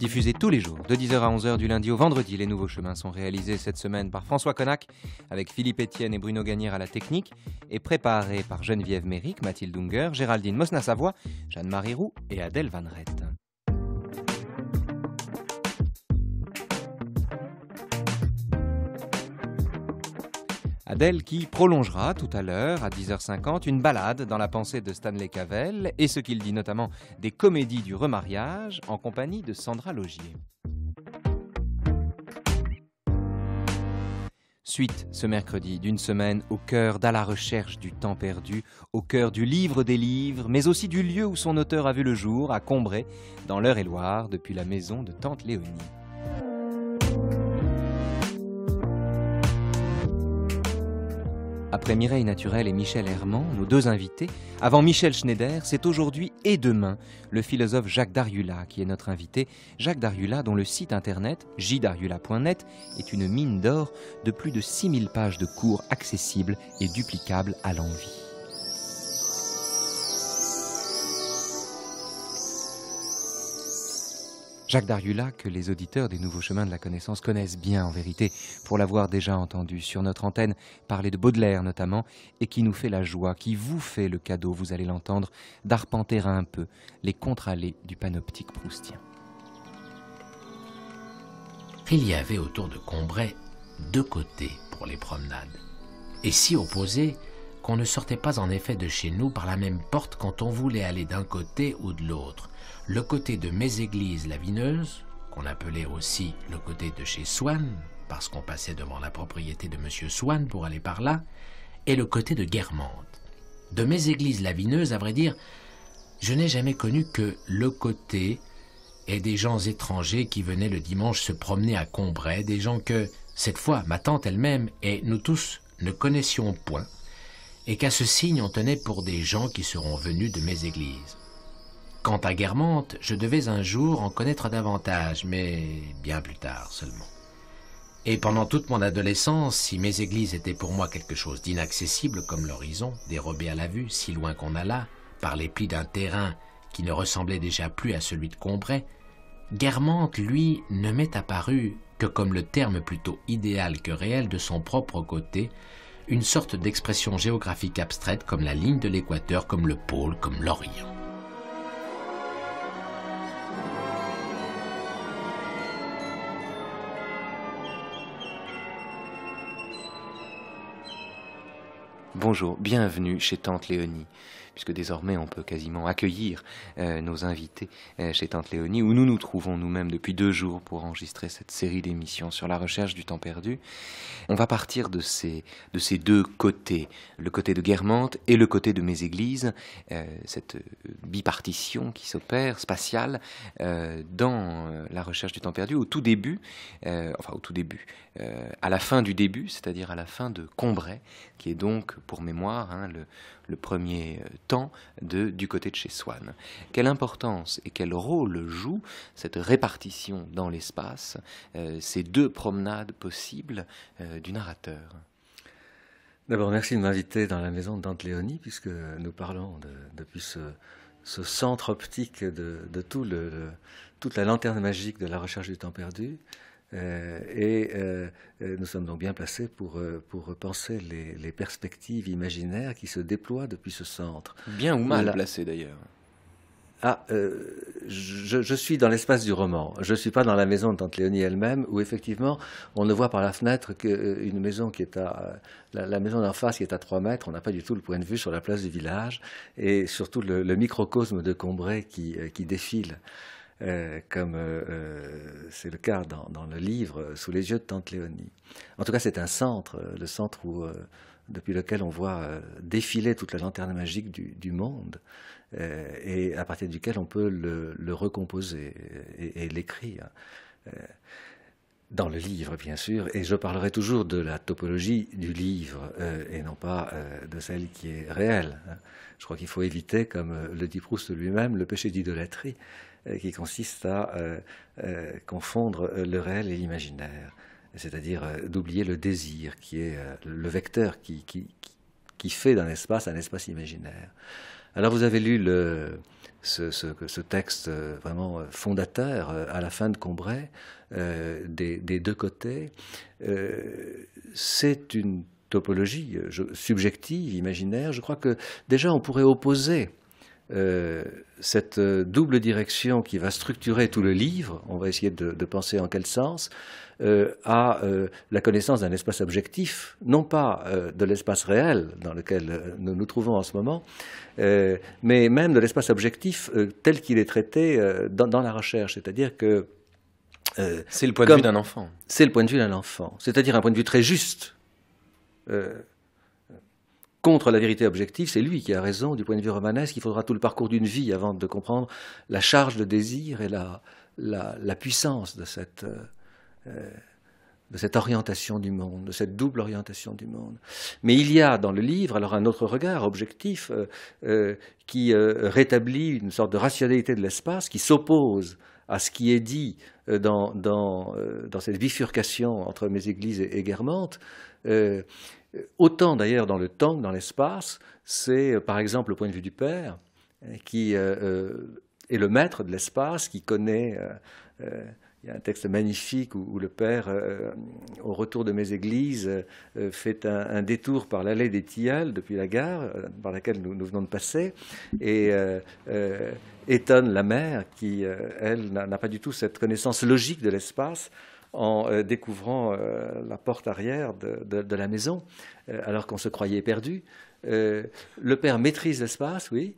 Diffusé tous les jours, de 10h à 11h du lundi au vendredi, les nouveaux chemins sont réalisés cette semaine par François Connac, avec Philippe Etienne et Bruno Gagnère à la technique, et préparés par Geneviève Méric, Mathilde Unger, Géraldine Mosna-Savoie, Jeanne-Marie Roux et Adèle Van Rett. Adèle qui prolongera tout à l'heure, à 10h50, une balade dans la pensée de Stanley Cavell et ce qu'il dit notamment des comédies du remariage en compagnie de Sandra Logier. Suite ce mercredi d'une semaine au cœur d'à la recherche du temps perdu, au cœur du livre des livres, mais aussi du lieu où son auteur a vu le jour, à Combray, dans l'Eure-et-Loire, depuis la maison de Tante Léonie. Après Mireille Naturel et Michel Herman, nos deux invités, avant Michel Schneider, c'est aujourd'hui et demain le philosophe Jacques Dariula qui est notre invité. Jacques Dariula dont le site internet jdariula.net est une mine d'or de plus de 6000 pages de cours accessibles et duplicables à l'envie. Jacques Dariula, que les auditeurs des Nouveaux Chemins de la Connaissance connaissent bien en vérité, pour l'avoir déjà entendu sur notre antenne parler de Baudelaire notamment, et qui nous fait la joie, qui vous fait le cadeau, vous allez l'entendre, d'arpenter un peu les contre-allées du panoptique proustien. Il y avait autour de Combray deux côtés pour les promenades, et si opposés. On ne sortait pas en effet de chez nous par la même porte quand on voulait aller d'un côté ou de l'autre. Le côté de mes églises qu'on appelait aussi le côté de chez Swann, parce qu'on passait devant la propriété de M. Swann pour aller par là, et le côté de Guermantes. De mes églises lavineuses, à vrai dire, je n'ai jamais connu que le côté et des gens étrangers qui venaient le dimanche se promener à Combray, des gens que, cette fois, ma tante elle-même et nous tous ne connaissions point, et qu'à ce signe on tenait pour des gens qui seront venus de mes églises. Quant à Guermantes, je devais un jour en connaître davantage, mais bien plus tard seulement. Et pendant toute mon adolescence, si mes églises étaient pour moi quelque chose d'inaccessible comme l'horizon, dérobé à la vue, si loin qu'on alla, par les plis d'un terrain qui ne ressemblait déjà plus à celui de Combray, Guermantes, lui, ne m'est apparu que comme le terme plutôt idéal que réel de son propre côté, une sorte d'expression géographique abstraite comme la ligne de l'équateur, comme le pôle, comme l'Orient. Bonjour, bienvenue chez Tante Léonie puisque désormais on peut quasiment accueillir euh, nos invités euh, chez Tante Léonie, où nous nous trouvons nous-mêmes depuis deux jours pour enregistrer cette série d'émissions sur la recherche du temps perdu. On va partir de ces, deux côtés, le côté de Guermantes et le côté de Mes Églises, euh, cette bipartition qui s'opère, spatiale, dans la recherche du temps perdu, au tout début, enfin au tout début, à la fin du début, c'est-à-dire à la fin de Combray, qui est donc, pour mémoire, hein, le, le premier euh, temps Du côté de chez Swann. Quelle importance et quel rôle joue cette répartition dans l'espace, euh, ces deux promenades possibles euh, du narrateur D'abord, merci de m'inviter dans la maison de Dante puisque nous parlons depuis ce, centre optique de, toute la lanterne magique de la recherche du temps perdu. Euh, et euh, euh, nous sommes donc bien placés pour, pour repenser les, perspectives imaginaires qui se déploient depuis ce centre. Bien ou mal placés d'ailleurs. Ah, je, suis dans l'espace du roman. Je ne suis pas dans la maison de Tante Léonie elle-même, où effectivement, on ne voit par la fenêtre qu'une maison qui est à. La, maison d'en face qui est à 3 mètres. On n'a pas du tout le point de vue sur la place du village et surtout le, le microcosme de Combray qui, qui défile. Euh, comme euh, euh, c'est le cas dans, le livre Sous les yeux de Tante Léonie. En tout cas, c'est un centre, le centre où, depuis lequel on voit défiler toute la lanterne magique du, monde, et à partir duquel on peut le, recomposer et, l'écrire dans le livre, bien sûr, et je parlerai toujours de la topologie du livre et non pas de celle qui est réelle. Hein. Je crois qu'il faut éviter, comme le dit Proust lui-même, le péché d'idolâtrie, euh, qui consiste à euh, euh, confondre le réel et l'imaginaire, c'est-à-dire d'oublier le désir qui est le vecteur qui, fait d'un espace un espace imaginaire. Alors vous avez lu ce, texte vraiment fondateur à la fin de Combray, des, deux côtés, c'est une topologie subjective, imaginaire. Je crois que déjà on pourrait opposer euh, cette euh, double direction qui va structurer tout le livre, on va essayer de, penser en quel sens, à euh, la connaissance d'un espace objectif, non pas de l'espace réel dans lequel nous nous trouvons en ce moment, mais même de l'espace objectif tel qu'il est traité dans, dans, la recherche, c'est-à-dire que... c'est le point de vue d'un enfant. C'est le point de vue d'un enfant, c'est-à-dire un point de vue très juste contre la vérité objective, c'est lui qui a raison du point de vue romanesque. Il faudra tout le parcours d'une vie avant de comprendre la charge de désir et la, la, puissance de cette, euh, euh, de cette orientation du monde, de cette double orientation du monde. Mais il y a dans le livre alors un autre regard objectif euh, qui rétablit une sorte de rationalité de l'espace qui s'oppose à ce qui est dit dans, dans, dans cette bifurcation entre mes églises et, Guermantes. Autant d'ailleurs dans le temps que dans l'espace, c'est euh, par exemple le point de vue du père, euh, qui euh, est le maître de l'espace, qui connaît... il y a un texte magnifique où, le Père, au retour de mes églises, fait un, détour par l'allée des Tilleuls depuis la gare par laquelle nous, venons de passer et étonne la mère qui, elle, n'a pas du tout cette connaissance logique de l'espace en euh, découvrant euh, la porte arrière de, la maison, euh, alors qu'on se croyait perdu. le père maîtrise l'espace, oui.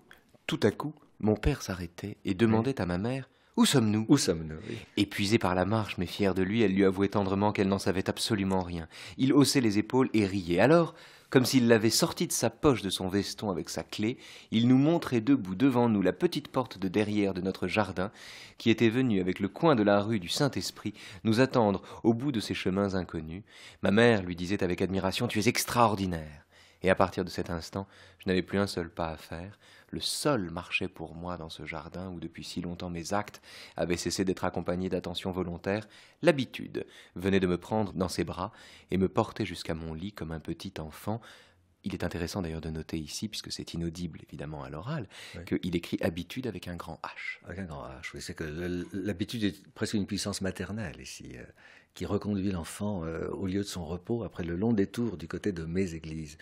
Tout à coup, mon père s'arrêtait et demandait à ma mère Où sommes-nous Où sommes-nous Épuisée par la marche, mais fière de lui, elle lui avouait tendrement qu'elle n'en savait absolument rien. Il haussait les épaules et riait. Alors, comme s'il l'avait sorti de sa poche de son veston avec sa clé, il nous montrait debout devant nous la petite porte de derrière de notre jardin, qui était venue avec le coin de la rue du Saint-Esprit nous attendre au bout de ces chemins inconnus. Ma mère lui disait avec admiration Tu es extraordinaire. Et à partir de cet instant, je n'avais plus un seul pas à faire le sol marchait pour moi dans ce jardin où depuis si longtemps mes actes avaient cessé d'être accompagnés d'attention volontaire, l'habitude venait de me prendre dans ses bras et me porter jusqu'à mon lit comme un petit enfant. Il est intéressant d'ailleurs de noter ici, puisque c'est inaudible évidemment à l'oral, qu'il écrit habitude avec un grand H. Avec un grand H, oui. que l'habitude est presque une puissance maternelle ici euh, qui reconduit l'enfant euh, au lieu de son repos après le long détour du côté de mes églises.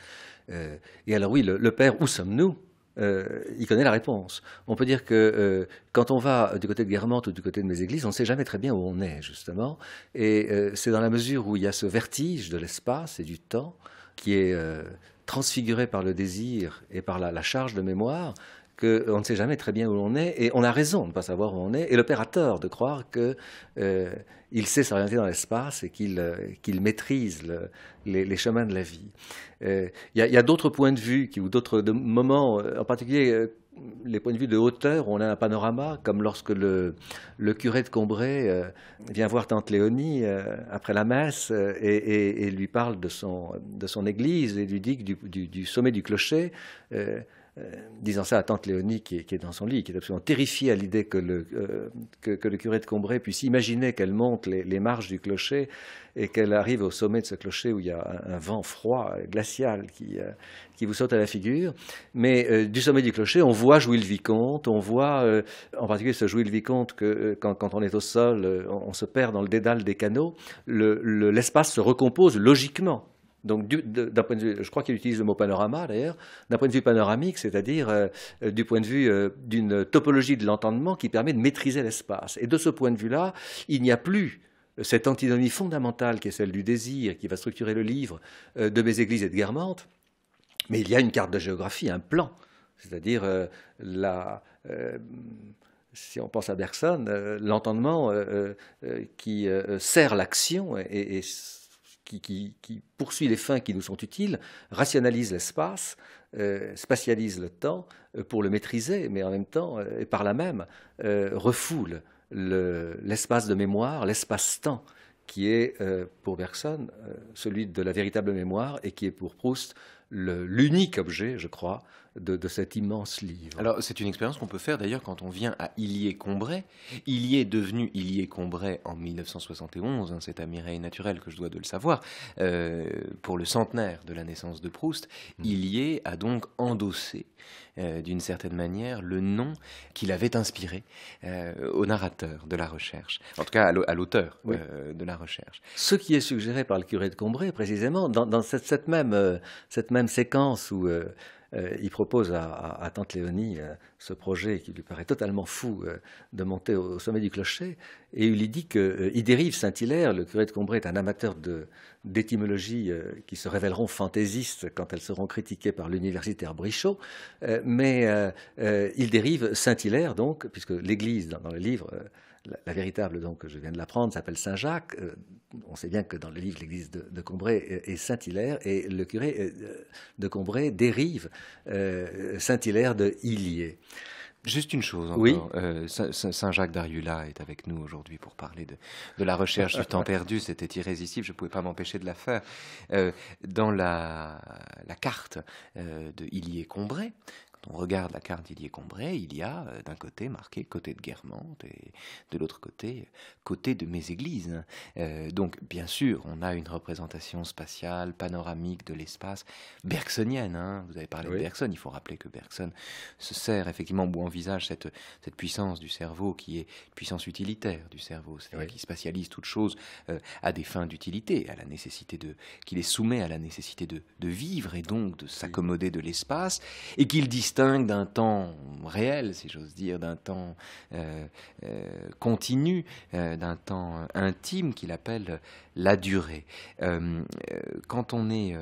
Euh, et alors oui, le Père, où sommes-nous euh, il connaît la réponse. On peut dire que euh, quand on va du côté de Guermantes ou du côté de mes églises, on ne sait jamais très bien où on est, justement. Et euh, c'est dans la mesure où il y a ce vertige de l'espace et du temps qui est transfiguré par le désir et par la charge de mémoire qu'on ne sait jamais très bien où l'on est, et on a raison de ne pas savoir où on est, et l'opérateur de croire qu'il euh, sait s'orienter dans l'espace et qu'il euh, maîtrise les, chemins de la vie. Il euh, y a, d'autres points de vue qui, ou d'autres moments, en particulier les points de vue de hauteur, où on a un panorama, comme lorsque le, curé de Combray vient voir Tante Léonie après la messe et, lui parle de son, église et lui dit que du sommet du clocher, euh, disant ça à tante Léonie qui est, dans son lit, qui est absolument terrifiée à l'idée euh, que le, curé de Combray puisse imaginer qu'elle monte les, les, marches du clocher et qu'elle arrive au sommet de ce clocher où il y a un, vent froid, glacial, euh, qui, vous saute à la figure. Mais du sommet du clocher, on voit jouer le vicomte, on voit en particulier ce jouer le vicomte que quand, on est au sol, on, se perd dans le dédale des canaux, l'espace se recompose logiquement. Donc, je crois qu'il utilise le mot panorama d'ailleurs, d'un point de vue panoramique, c'est-à-dire euh, euh, du point de vue euh, d'une topologie de l'entendement qui permet de maîtriser l'espace. Et de ce point de vue-là, il n'y a plus cette antinomie fondamentale qui est celle du désir, qui va structurer le livre de mes églises et de Guermantes, mais il y a une carte de géographie, un plan, c'est-à-dire si on pense à Bergson, l'entendement qui sert l'action et, qui, poursuit les fins qui nous sont utiles, rationalise l'espace, euh, spatialise le temps euh, pour le maîtriser, mais en même temps, euh, et par là même, refoule l'espace de mémoire, l'espace-temps, qui est pour Bergson celui de la véritable mémoire et qui est pour Proust l'unique objet, je crois, de, cet immense livre. Alors, c'est une expérience qu'on peut faire d'ailleurs quand on vient à Illier-Combray. Illier est devenu Illier-Combray en 1971, hein, c'est à Mireille Naturel que je dois de le savoir, euh, pour le centenaire de la naissance de Proust. Mmh. Illier a donc endossé, euh, d'une certaine manière, le nom qu'il avait inspiré euh, au narrateur de la recherche, en tout cas à l'auteur de la recherche. Ce qui est suggéré par le curé de Combray, précisément, dans, même, cette même séquence où euh, il propose à, Tante Léonie euh, ce projet qui lui paraît totalement fou euh, de monter au, sommet du clocher, et il lui dit qu'il dérive Saint-Hilaire, le curé de Combray est un amateur d'étymologie qui se révéleront fantaisistes quand elles seront critiquées par l'universitaire Brichot, mais il dérive Saint-Hilaire donc, puisque l'Église dans le livre la, véritable, donc je viens de l'apprendre, s'appelle Saint-Jacques. Euh, on sait bien que dans le livre, l'église de, Combray est, Saint-Hilaire, et le curé euh, de Combray dérive euh, Saint-Hilaire de Hillier. Juste une chose Saint-Jacques d'Ariula est avec nous aujourd'hui pour parler de, la recherche du temps perdu. C'était irrésistible, je ne pouvais pas m'empêcher de la faire. dans la, carte de Ilier combray on regarde la carte d'Ilié combray il y a euh, d'un côté marqué côté de Guermantes et de l'autre côté euh, côté de mes euh, donc bien sûr, on a une représentation spatiale, panoramique de l'espace, bergsonienne. Hein. vous avez parlé de Bergson, il faut rappeler que Bergson se sert effectivement ou envisage cette, puissance du cerveau qui est puissance utilitaire du cerveau, c'est-à-dire qui spatialise toute chose à des fins d'utilité, à la nécessité de qu'il est soumet à la nécessité de, vivre et donc de s'accommoder de l'espace et qu'il dit d'un temps réel, si j'ose dire, d'un temps euh, euh, continu, euh, d'un temps intime qu'il appelle la durée. quand on est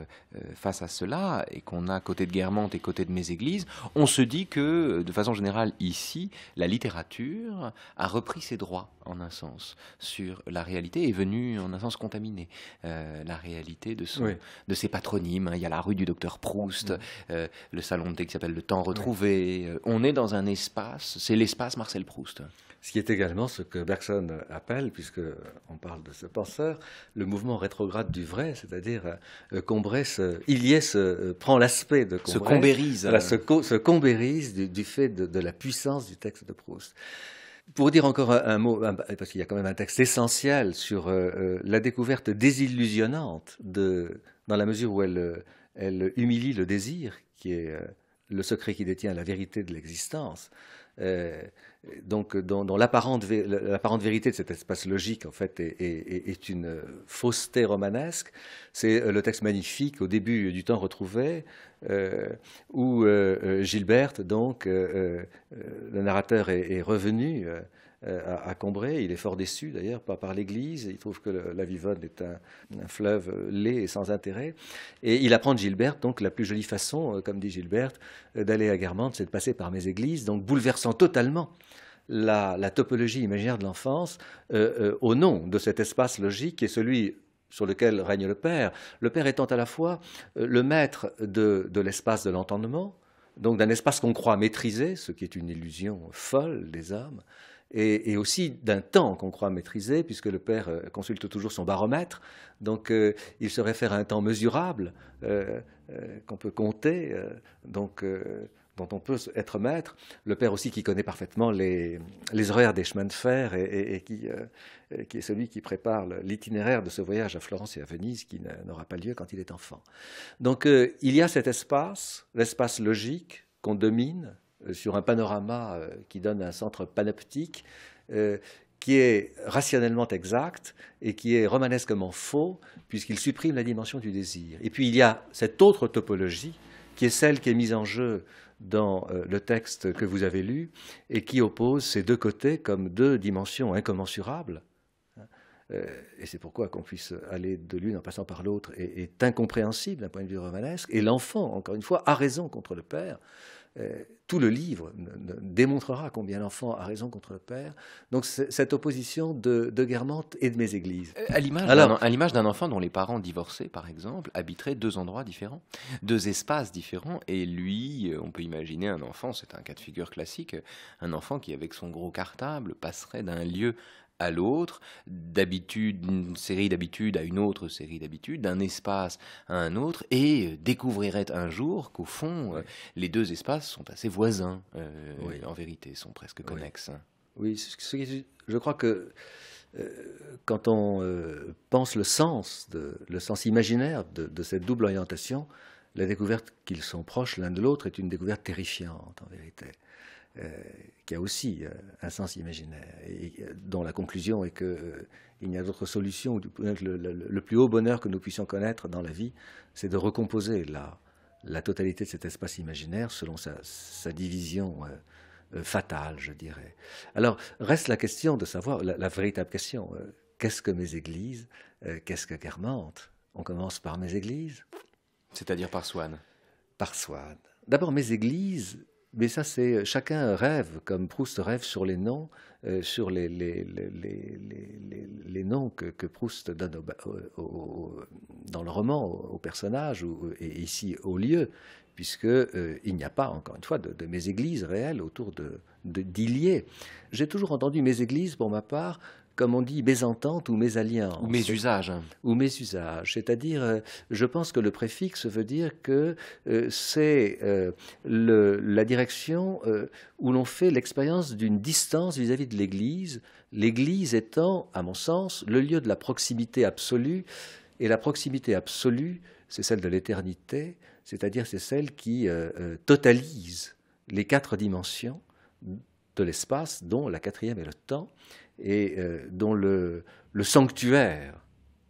face à cela et qu'on a côté de Guermantes et côté de mes églises, on se dit que, de façon générale, ici, la littérature a repris ses droits, en un sens, sur la réalité, et est venue, en un sens, contaminer la réalité de, son, de ses patronymes. Il y a la rue du docteur Proust, mm. le salon de thé qui s'appelle le temps retrouver. Euh, on est dans un espace, c'est l'espace Marcel Proust. Ce qui est également ce que Bergson appelle, puisque on parle de ce penseur, le mouvement rétrograde du vrai, c'est-à-dire euh, euh, Combrès, Ilyes prend l'aspect de Combrès. Se combérise. se, combérise du, fait de, la puissance du texte de Proust. Pour dire encore un, mot, parce qu'il y a quand même un texte essentiel sur la découverte désillusionnante dans la mesure où elle, humilie le désir, qui est le secret qui détient la vérité de l'existence, euh, donc dont, l'apparente, vérité de cet espace logique en fait est, une fausseté romanesque. C'est euh, le texte magnifique au début du temps retrouvé euh, où Gilberte, donc le narrateur, est revenu euh, à, Combray. Il est fort déçu d'ailleurs, pas par l'Église. Il trouve que la Vivonne est un, fleuve euh, laid et sans intérêt. Et il apprend de Gilberte, donc la plus jolie façon, euh, comme dit Gilberte, d'aller à Guermantes, c'est de passer par mes églises, donc bouleversant totalement la, topologie imaginaire de l'enfance au nom de cet espace logique et celui sur lequel règne le Père, le Père étant à la fois le maître de l'espace de l'entendement, donc d'un espace qu'on croit maîtriser, ce qui est une illusion folle des âmes, et, aussi d'un temps qu'on croit maîtriser, puisque le père euh, consulte toujours son baromètre. Donc euh, il se réfère à un temps mesurable euh, qu'on peut compter, dont on peut être maître. Le père aussi qui connaît parfaitement les, horaires des chemins de fer et, qui est celui qui prépare l'itinéraire de ce voyage à Florence et à Venise qui n'aura pas lieu quand il est enfant. Donc il y a cet espace, l'espace logique qu'on domine, euh, sur un panorama euh, qui donne un centre panoptique, euh, qui est rationnellement exact et qui est romanesquement faux, puisqu'il supprime la dimension du désir. Et puis il y a cette autre topologie, qui est celle qui est mise en jeu dans le texte que vous avez lu, et qui oppose ces deux côtés comme deux dimensions incommensurables. Et c'est pourquoi qu'on puisse aller de l'une en passant par l'autre est, est incompréhensible d'un point de vue romanesque. Et l'enfant, encore une fois, a raison contre le père, euh, tout le livre démontrera combien l'enfant a raison contre le père. Donc cette opposition de, Guermantes et de mes églises. Euh, à l'image d'un enfant dont les parents divorcés, par exemple, habiteraient deux endroits différents, deux espaces différents, et lui, euh, on peut imaginer un enfant, c'est un cas de figure classique, un enfant qui avec son gros cartable passerait d'un lieu à l'autre, d'habitude, d'une série d'habitudes à une autre série d'habitudes, d'un espace à un autre, et euh, découvrirait un jour qu'au fond, euh, les deux espaces sont assez voisins, euh, en vérité, sont presque connexes. Oui, je crois que quand on pense le sens, le sens imaginaire de, cette double orientation, la découverte qu'ils sont proches l'un de l'autre est une découverte terrifiante en vérité. Euh, qui a aussi euh, un sens imaginaire, et dont la conclusion est qu'il euh, n'y a d'autre solution, le, le, plus haut bonheur que nous puissions connaître dans la vie, c'est de recomposer la, totalité de cet espace imaginaire selon sa, division fatale, je dirais. Alors, reste la question de savoir, la, véritable question, qu'est-ce que mes églises, qu'est-ce que Guermantes On commence par mes églises. C'est-à-dire par Swann Par Swann. D'abord, mes églises, mais ça, c'est euh, chacun rêve, comme Proust rêve sur les noms, euh, sur les, noms que, Proust donne dans le roman aux personnages euh, et ici au lieu, puisqu'il n'y a pas, encore une fois, de, mes églises réelles autour de J'ai toujours entendu mes églises, pour ma part, comme on dit, mes ou mes Ou mes usages. Ou mes C'est-à-dire, euh, je pense que le préfixe veut dire que euh, c'est euh, la direction où l'on fait l'expérience d'une distance vis à -vis de l'Église, l'Église étant, à mon sens, le lieu de la proximité absolue. Et la proximité absolue, c'est celle de l'éternité, c'est-à-dire c'est celle qui totalise les quatre dimensions de l'espace, dont la quatrième est le temps, et euh, dont le, sanctuaire,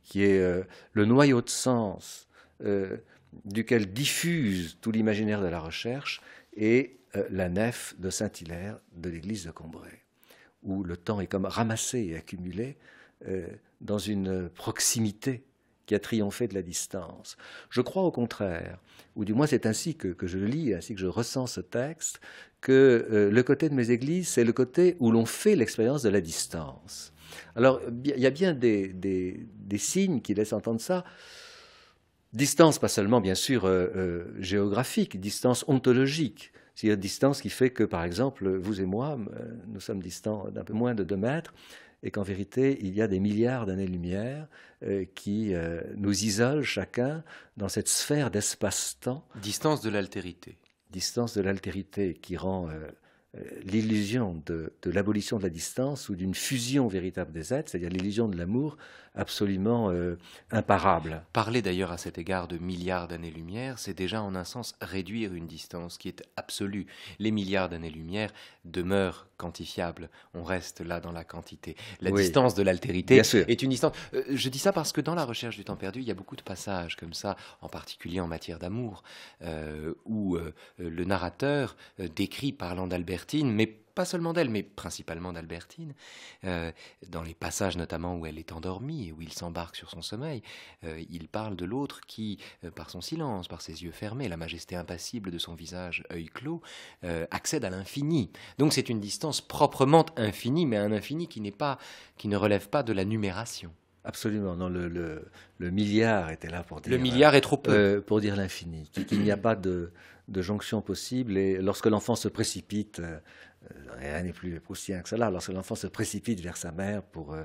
qui est euh, le noyau de sens, euh, duquel diffuse tout l'imaginaire de la recherche, est la nef de Saint-Hilaire de l'église de Combray, où le temps est comme ramassé et accumulé dans une proximité qui a triomphé de la distance. Je crois au contraire, ou du moins c'est ainsi que, que, je lis, ainsi que je ressens ce texte, que euh, le côté de mes églises, c'est le côté où l'on fait l'expérience de la distance. Alors, il y a bien des, signes qui laissent entendre ça. Distance, pas seulement bien sûr euh, euh, géographique, distance ontologique. C'est-à-dire distance qui fait que, par exemple, vous et moi, nous sommes distants d'un peu moins de 2 mètres, et qu'en vérité, il y a des milliards d'années-lumière euh, qui euh, nous isolent chacun dans cette sphère d'espace-temps. Distance de l'altérité. Distance de l'altérité qui rend euh, l'illusion de l'abolition de la distance ou d'une fusion véritable des êtres, c'est-à-dire l'illusion de l'amour, absolument euh, imparable. Parler d'ailleurs à cet égard de milliards d'années-lumière, c'est déjà en un sens réduire une distance qui est absolue. Les milliards d'années-lumière demeurent quantifiables. On reste là dans la quantité. La distance de l'altérité est une distance. Euh, je dis ça parce que dans la recherche du temps perdu, il y a beaucoup de passages comme ça, en particulier en matière d'amour, euh, où le narrateur décrit, parlant d'Albertine, mais pas seulement d'elle, mais principalement d'Albertine, euh, dans les passages notamment où elle est endormie et où il s'embarque sur son sommeil, euh, il parle de l'autre qui, euh, par son silence, par ses yeux fermés, la majesté impassible de son visage, œil clos, accède à l'infini. Donc c'est une distance proprement infinie, mais un infini qui n'est pas, qui ne relève pas de la numération. Absolument. Non, le, milliard était là pour dire. Le milliard est trop peu. pour dire l'infini. Qu'il n'y a pas de, jonction possible. Et lorsque l'enfant se précipite rien n'est plus proustien que cela. Lorsque l'enfant se précipite vers sa mère pour, euh,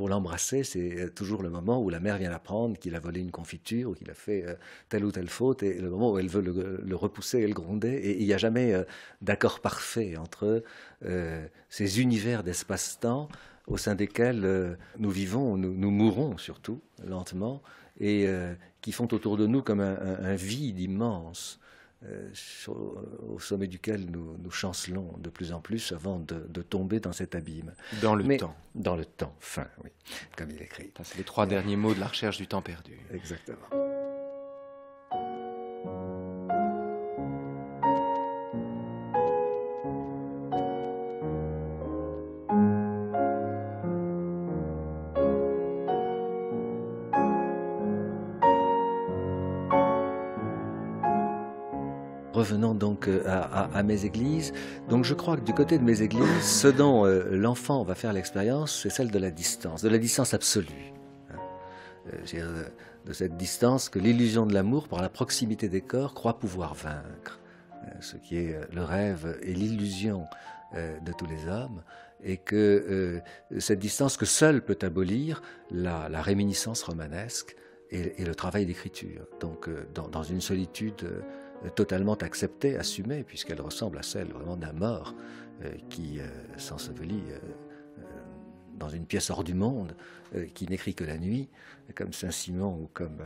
l'embrasser, c'est euh, toujours le moment où la mère vient apprendre qu'il a volé une confiture ou qu'il a fait euh, telle ou telle faute, et le moment où elle veut le, repousser elle le Et il n'y a jamais d'accord parfait entre ces univers d'espace-temps au sein desquels nous vivons, nous, nous, mourons surtout lentement, et qui font autour de nous comme un vide immense. Euh, euh, au sommet duquel nous, chancelons de plus en plus avant de, tomber dans cet abîme. Dans le temps. Dans le temps, fin, oui, comme il écrit. C'est les trois euh, derniers mots de la recherche du temps perdu. Exactement. à mes églises. Donc je crois que du côté de mes églises, ce dont euh, l'enfant va faire l'expérience, c'est celle de la distance, de la distance absolue. Hein. Euh, de cette distance que l'illusion de l'amour par la proximité des corps croit pouvoir vaincre, hein, ce qui est euh, le rêve et l'illusion de tous les hommes, et que cette distance que seule peut abolir la, réminiscence romanesque et, le travail d'écriture, donc dans, dans une solitude totalement acceptée, assumée, puisqu'elle ressemble à celle vraiment d'un mort euh, qui euh, s'ensevelit euh, dans une pièce hors du monde, qui n'écrit que la nuit, comme Saint-Simon ou comme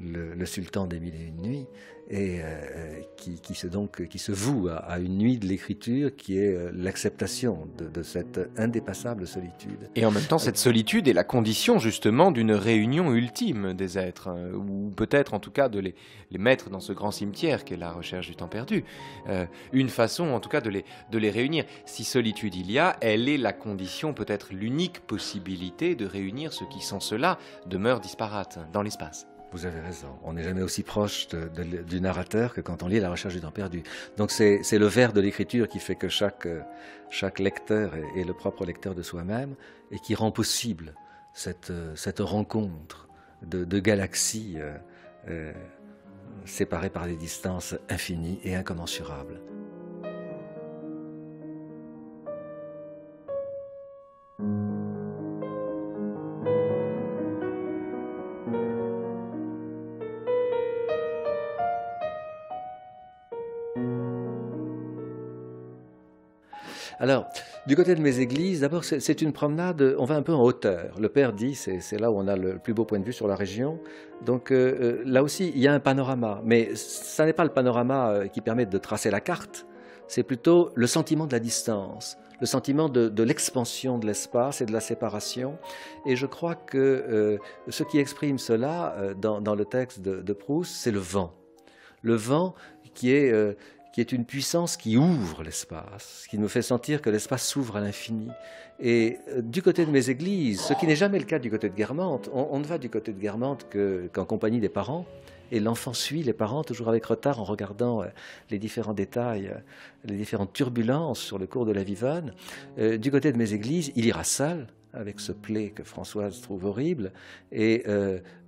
le, sultan des mille et une nuits, et euh, qui, se donc, qui se voue à, une nuit de l'écriture qui est euh, l'acceptation de, cette indépassable solitude. Et en même temps, cette solitude est la condition justement d'une réunion ultime des êtres, hein, ou peut-être en tout cas de les, mettre dans ce grand cimetière qui est la recherche du temps perdu. Euh, une façon en tout cas de les, de les réunir. Si solitude il y a, elle est la condition, peut-être l'unique possibilité de réunir ce qui sans cela demeure disparate dans l'espace. Vous avez raison. On n'est jamais aussi proche du narrateur que quand on lit La recherche du temps perdu. Donc c'est le verre de l'écriture qui fait que chaque, euh, lecteur est, le propre lecteur de soi-même et qui rend possible cette, euh, rencontre de, galaxies euh, séparées par des distances infinies et incommensurables. Alors, du côté de mes églises, d'abord, c'est une promenade, on va un peu en hauteur. Le Père dit, c'est là où on a le plus beau point de vue sur la région. Donc euh, euh, là aussi, il y a un panorama, mais ça n'est pas le panorama euh, qui permet de tracer la carte, c'est plutôt le sentiment de la distance, le sentiment de, l'expansion de l'espace et de la séparation. Et je crois que ce qui exprime cela dans, le texte de, Proust, c'est le vent. Le vent qui est, qui est une puissance qui ouvre l'espace, qui nous fait sentir que l'espace s'ouvre à l'infini. Et euh, du côté de mes églises, ce qui n'est jamais le cas du côté de Guermantes, on, ne va du côté de Guermantes qu'en compagnie des parents, et l'enfant suit les parents toujours avec retard en regardant euh, les différents détails, euh, les différentes turbulences sur le cours de la Vivane. du côté de mes églises, il ira seul, avec ce plaid que Françoise trouve horrible, et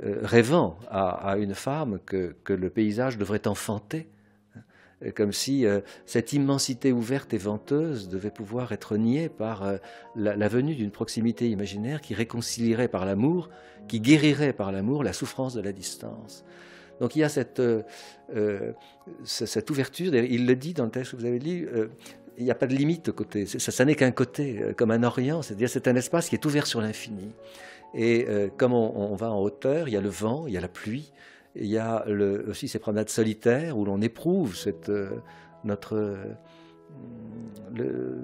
rêvant à, une femme que, le paysage devrait enfanter euh, comme si euh, cette immensité ouverte et venteuse devait pouvoir être niée par euh, la, venue d'une proximité imaginaire qui réconcilierait par l'amour, qui guérirait par l'amour la souffrance de la distance. Donc il y a cette, cette ouverture, il le dit dans le texte que vous avez lu, il n'y a pas de limite au côté, ça, n'est qu'un côté, comme un orient, c'est-à-dire c'est un espace qui est ouvert sur l'infini. Et comme on va en hauteur, il y a le vent, il y a la pluie, il y a aussi ces promenades solitaires où l'on éprouve euh, notre, euh,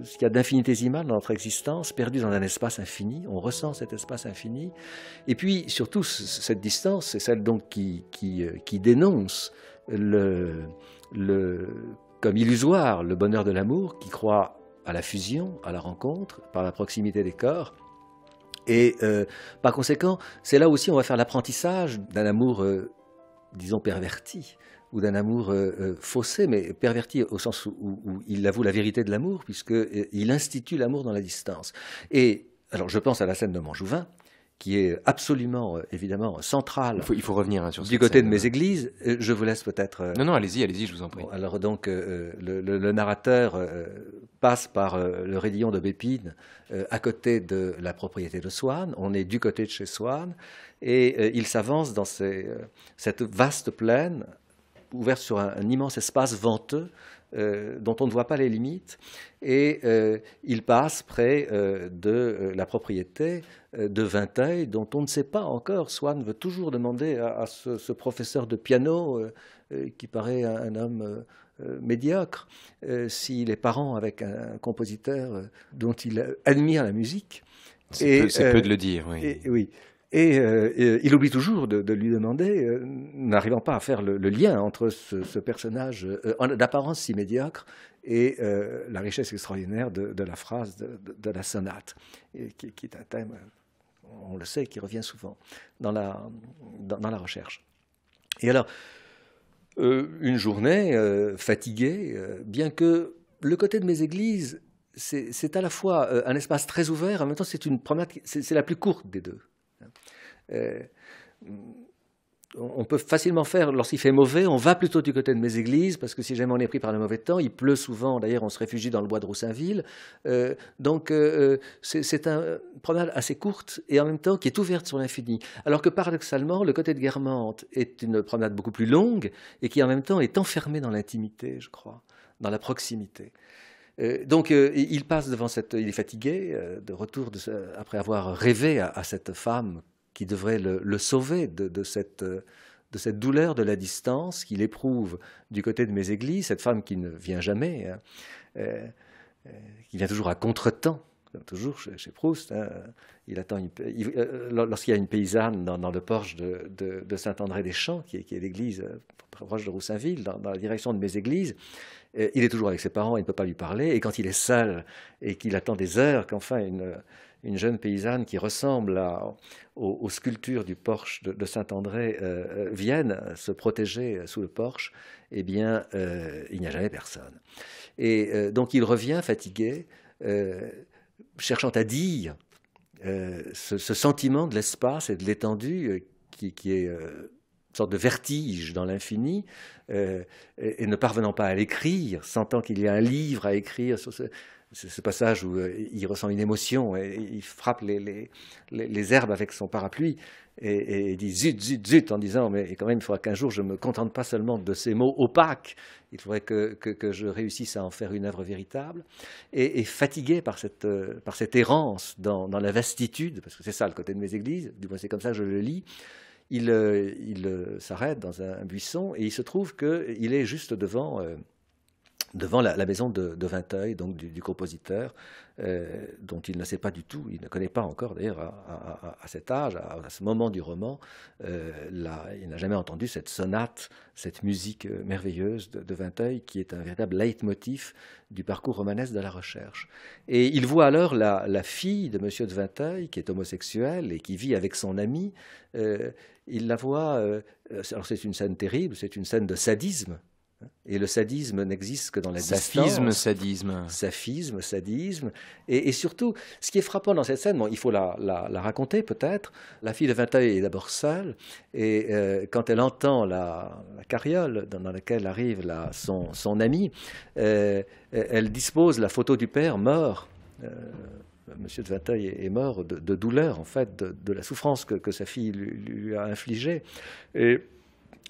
ce qu'il y a d'infinitésimal dans notre existence, perdu dans un espace infini. On ressent cet espace infini. Et puis, surtout, cette distance, c'est celle donc qui, qui, euh, qui dénonce le, le, comme illusoire le bonheur de l'amour, qui croit à la fusion, à la rencontre, par la proximité des corps. Et par conséquent, c'est là aussi on va faire l'apprentissage d'un amour disons, perverti, ou d'un amour euh, euh, faussé, mais perverti au sens où, il avoue la vérité de l'amour, puisqu'il euh, institue l'amour dans la distance. Et alors je pense à la scène de Manjouvin, qui est absolument, euh, évidemment, centrale. Il faut, revenir hein, sur Du côté de mes euh. églises, euh, je vous laisse peut-être. Non, non, allez-y, allez-y, je vous en prie. alors donc, le, narrateur passe par le de Bépine, à côté de la propriété de Swann. On est du côté de chez Swann, et il s'avance dans cette vaste plaine ouverte sur un immense espace venteux euh, dont on ne voit pas les limites, et euh, il passe près euh, de la propriété de Vinteuil, dont on ne sait pas encore. Swann veut toujours demander à, ce, professeur de piano, qui paraît un, homme médiocre, s'il est parent avec un, compositeur dont il admire la musique. C'est peu, de le dire, oui. Euh, et il oublie toujours de, lui demander, euh, n'arrivant pas à faire le, lien entre ce, personnage d'apparence euh, si médiocre et la richesse extraordinaire de, la phrase de, la sonate, et qui, est un thème, on le sait, qui revient souvent dans la, dans la recherche. Et alors, une journée fatiguée, bien que le côté de mes églises, c'est à la fois un espace très ouvert, en même temps c'est la plus courte des deux. Euh, on peut facilement faire, lorsqu'il fait mauvais, on va plutôt du côté de mes églises, parce que si jamais on est pris par le mauvais temps, il pleut souvent, d'ailleurs on se réfugie dans le bois de Roussainville. Euh, donc euh, c'est un promenade assez courte et en même temps qui est ouverte sur l'infini. Alors que paradoxalement, le côté de Guermantes est une promenade beaucoup plus longue et qui en même temps est enfermée dans l'intimité, je crois, dans la proximité donc il passe devant cette, il est fatigué de retour après avoir rêvé à cette femme qui devrait le, sauver de, cette, euh, de, cette, douleur de la distance qu'il éprouve du côté de mes églises, cette femme qui ne vient jamais, hein, euh, euh, qui vient toujours à contretemps. Toujours chez, Proust, hein, il attend lorsqu'il y a une paysanne dans, le porche de, Saint-André-des-Champs, qui est, l'église proche de Roussainville, dans, dans la direction de mes églises, il est toujours avec ses parents, il ne peut pas lui parler. Et quand il est seul et qu'il attend des heures qu'enfin une, une jeune paysanne qui ressemble aux, sculptures du porche de, Saint-André euh, euh, viennent vienne se protéger sous le porche, eh bien, euh, il n'y a jamais personne. Et donc il revient fatigué, cherchant à dire ce, sentiment de l'espace et de l'étendue qui, est une sorte de vertige dans l'infini, et, et, ne parvenant pas à l'écrire, sentant qu'il y a un livre à écrire sur ce, ce passage où euh, il ressent une émotion et il frappe les, herbes avec son parapluie et, dit zut, zut, zut en disant mais quand même il faudra qu'un jour je ne me contente pas seulement de ces mots opaques, il faudrait que, je réussisse à en faire une œuvre véritable. Et, fatigué par cette, euh, errance dans, la vastitude, parce que c'est ça le côté de mes églises, du moins c'est comme ça que je le lis, il, euh, s'arrête dans un, buisson et il se trouve qu'il est juste devant devant la, maison de, Vinteuil, donc du, compositeur, euh, dont il ne sait pas du tout, il ne connaît pas encore d'ailleurs à, cet âge, à, ce moment du roman, euh, il n'a jamais entendu cette sonate, cette musique euh, merveilleuse de, Vinteuil qui est un véritable leitmotiv du parcours romanesque de la recherche. Et il voit alors la, fille de Monsieur de Vinteuil, qui est homosexuelle et qui vit avec son ami, il la voit, alors c'est une scène terrible, c'est une scène de sadisme et le sadisme n'existe que dans les Saphisme, sadisme. Saphisme, sadisme. Et, surtout, ce qui est frappant dans cette scène, bon, il faut la, raconter peut-être, la fille de Vinteuil est d'abord sale, et euh, quand elle entend la, carriole dans, laquelle arrive son, ami, euh, elle dispose la photo du père mort. Euh, monsieur de Vinteuil est mort de, douleur, en fait, de, la souffrance que, sa fille lui a infligée. Et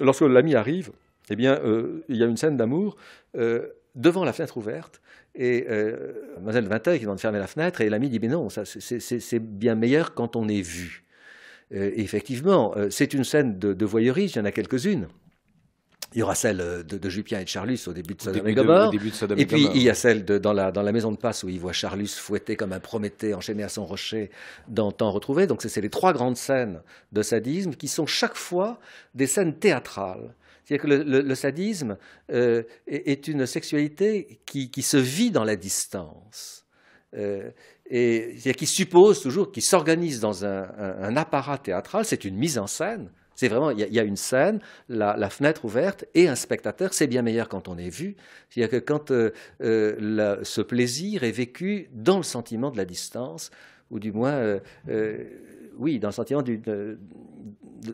lorsque l'ami arrive, eh bien, euh, il y a une scène d'amour euh, devant la fenêtre ouverte. Et euh, Mademoiselle Vinteuil qui vient de fermer la fenêtre, et l'ami dit Mais non, c'est bien meilleur quand on est vu. Euh, effectivement, c'est une scène de, de voyeurisme il y en a quelques-unes. Il y aura celle de, Jupien et de Charlus au début de Sodom et Gomorre. Et puis il y a celle dans, la, maison de passe où il voit Charlus fouetté comme un Prométhée, enchaîné à son rocher, dans Temps retrouvé. Donc c'est les trois grandes scènes de sadisme qui sont chaque fois des scènes théâtrales c'est-à-dire que le, sadisme euh, est, une sexualité qui, se vit dans la distance. Euh, et qui suppose toujours, qui s'organise dans un, un, apparat théâtral, c'est une mise en scène. C'est vraiment, il y, a une scène, la, fenêtre ouverte et un spectateur, c'est bien meilleur quand on est vu. C'est-à-dire que quand euh, ce plaisir est vécu dans le sentiment de la distance, ou du moins, oui, dans le sentiment du, de,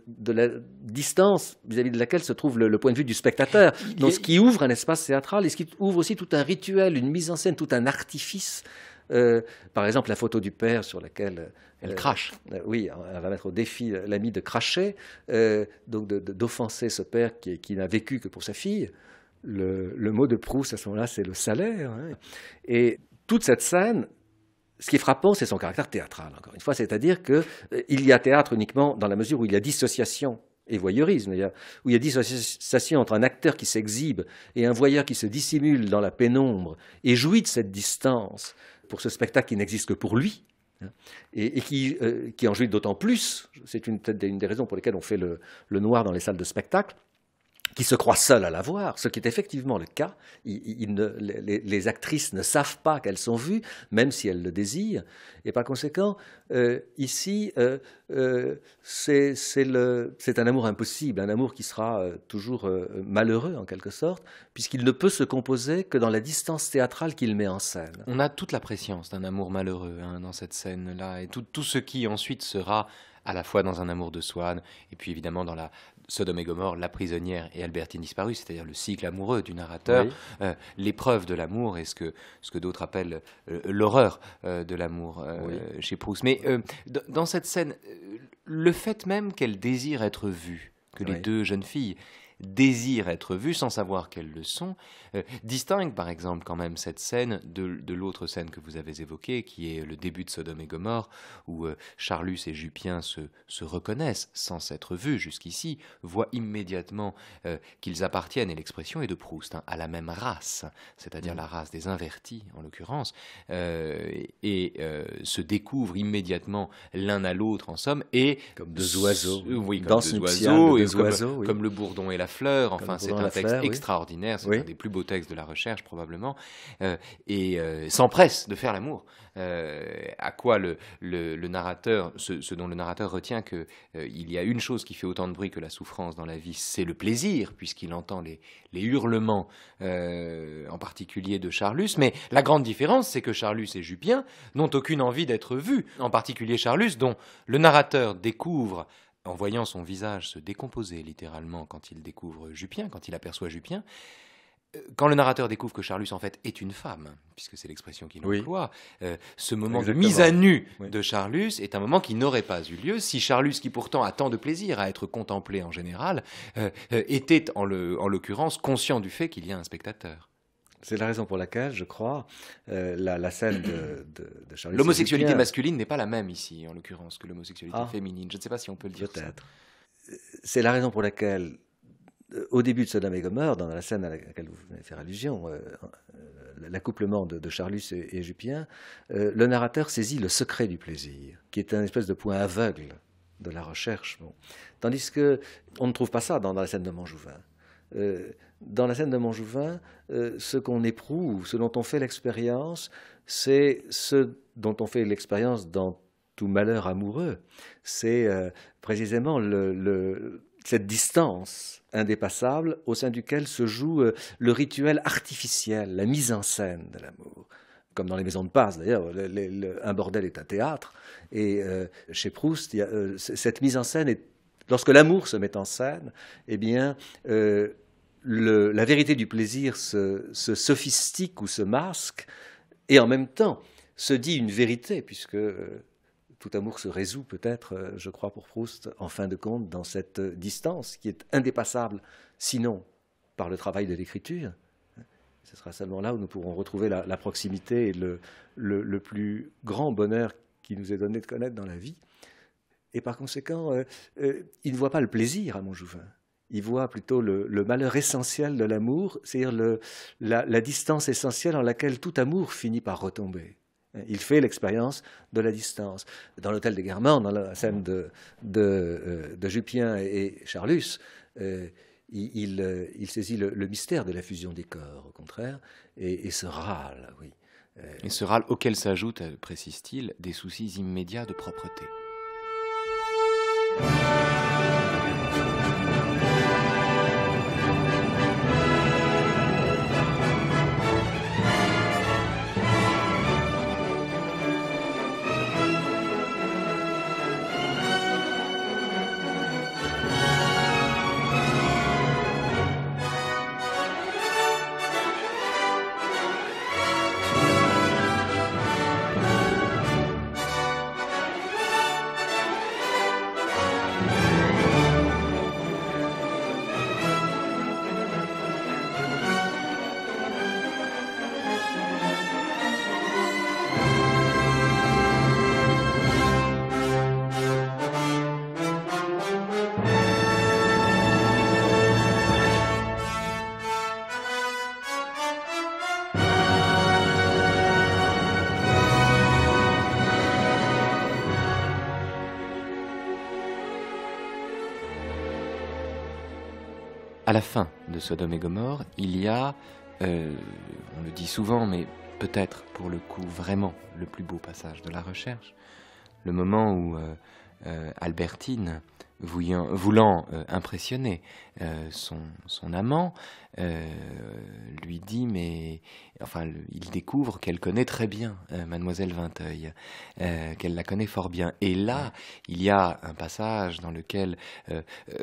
de la distance vis-à-vis de laquelle se trouve le, point de vue du spectateur. Donc, ce qui ouvre un espace théâtral et ce qui ouvre aussi tout un rituel, une mise en scène, tout un artifice. Euh, par exemple, la photo du père sur laquelle euh, elle crache. Euh, oui, elle va mettre au défi l'ami de cracher, donc d'offenser ce père qui, n'a vécu que pour sa fille. Le, mot de Proust à ce moment-là, c'est le salaire. Hein. Et toute cette scène ce qui est frappant, c'est son caractère théâtral, encore une fois, c'est-à-dire qu'il euh, il y a théâtre uniquement dans la mesure où il y a dissociation et voyeurisme, où il y a dissociation entre un acteur qui s'exhibe et un voyeur qui se dissimule dans la pénombre et jouit de cette distance pour ce spectacle qui n'existe que pour lui, hein, et, qui, euh, qui en jouit d'autant plus. C'est une, une, des raisons pour lesquelles on fait le noir dans les salles de spectacle qui se croient seules à la voir, ce qui est effectivement le cas. les, actrices ne savent pas qu'elles sont vues, même si elles le désirent. Et par conséquent, euh, ici, euh, euh, c'est un amour impossible, un amour qui sera toujours malheureux en quelque sorte, puisqu'il ne peut se composer que dans la distance théâtrale qu'il met en scène. On a toute la préscience d'un amour malheureux hein, dans cette scène-là, et tout, tout ce qui ensuite sera à la fois dans un amour de Swann et puis évidemment dans la, Sodome et Gomorre, La prisonnière et Albertine disparue, c'est-à-dire le cycle amoureux du narrateur, euh, l'épreuve de l'amour et ce que, d'autres appellent euh, l'horreur euh, de l'amour chez Proust. Mais dans cette scène, le fait même qu'elle désire être vue, que les deux jeunes filles désirent être vu sans savoir qu'elles le sont, euh, distingue par exemple quand même cette scène de, l'autre scène que vous avez évoquée, qui est le début de Sodome et Gomorre, où euh, Charlus et Jupien se, reconnaissent sans s'être vus jusqu'ici, voient immédiatement euh, qu'ils appartiennent, et l'expression est de Proust, hein, à la même race, c'est-à-dire mm. la race des invertis en l'occurrence, et, se découvrent immédiatement l'un à l'autre en somme, et... Comme deux oiseaux. Oui, deux oiseaux, le bourdon et la fleur. Enfin, c'est un texte extraordinaire. C'est un des plus beaux textes de la recherche, probablement. Euh, et euh, s'empresse de faire l'amour. Euh, à quoi le, narrateur, ce, dont le narrateur retient qu'il il y a une chose qui fait autant de bruit que la souffrance dans la vie, c'est le plaisir, puisqu'il entend les, les hurlements, en particulier de Charlus. Mais la grande différence, c'est que Charlus et Jupien n'ont aucune envie d'être vus, en particulier Charlus, dont le narrateur découvre en voyant son visage se décomposer littéralement quand il découvre Jupien, quand il aperçoit Jupien, euh, quand le narrateur découvre que Charlus en fait est une femme, puisque c'est l'expression qu'il emploie, euh, ce moment de mise à nu de Charlus est un moment qui n'aurait pas eu lieu si Charlus, qui pourtant a tant de plaisir à être contemplé en général, euh, était en l'occurrence conscient du fait qu'il y a un spectateur. C'est la raison pour laquelle, je crois, euh, la, scène de, de, L'homosexualité masculine n'est pas la même ici, en l'occurrence, que l'homosexualité ah. féminine. Je ne sais pas si on peut le dire. Peut-être. Euh, c'est la raison pour laquelle, euh, au début de Sodom et Gomorrhe*, dans la scène à laquelle vous venez faire allusion, l'accouplement de, Charlus et, Jupien, le narrateur saisit le secret du plaisir, qui est un espèce de point aveugle de la recherche. Tandis que on ne trouve pas ça dans, la scène de Manjouvin dans la scène de Montjouvin, euh, ce qu'on éprouve, ce dont on fait l'expérience, c'est ce dont on fait l'expérience dans tout malheur amoureux. C'est euh, précisément cette distance indépassable au sein duquel se joue euh, le rituel artificiel, la mise en scène de l'amour. Comme dans les maisons de passe, d'ailleurs, un bordel est un théâtre. Et chez Proust, cette mise en scène est lorsque l'amour se met en scène, eh bien, la vérité du plaisir se, sophistique ou se masque, et en même temps se dit une vérité, puisque euh, tout amour se résout peut-être, euh, je crois, pour Proust, en fin de compte, dans cette distance qui est indépassable, sinon par le travail de l'écriture. Ce sera seulement là où nous pourrons retrouver la, proximité et le, plus grand bonheur qui nous est donné de connaître dans la vie. Et par conséquent, euh, il ne voit pas le plaisir à Montjouvin il voit plutôt le, malheur essentiel de l'amour, c'est-à-dire la, distance essentielle en laquelle tout amour finit par retomber. Il fait l'expérience de la distance. Dans l'hôtel des Guermantes, dans la scène de, euh, Jupien et Charlus, euh, euh, il, saisit le, mystère de la fusion des corps, au contraire, et, se râle, oui. Et se râle auquel s'ajoutent, précise-t-il, des soucis immédiats de propreté. de Sodome et Gomorre, il y a, euh, on le dit souvent, mais peut-être pour le coup vraiment le plus beau passage de la recherche, le moment où euh, euh, Albertine, voulant, impressionner son amant, lui dit mais enfin, il découvre qu'elle connaît très bien euh, Mademoiselle Vinteuil, euh, qu'elle la connaît fort bien. Et là, il y a un passage dans lequel, euh,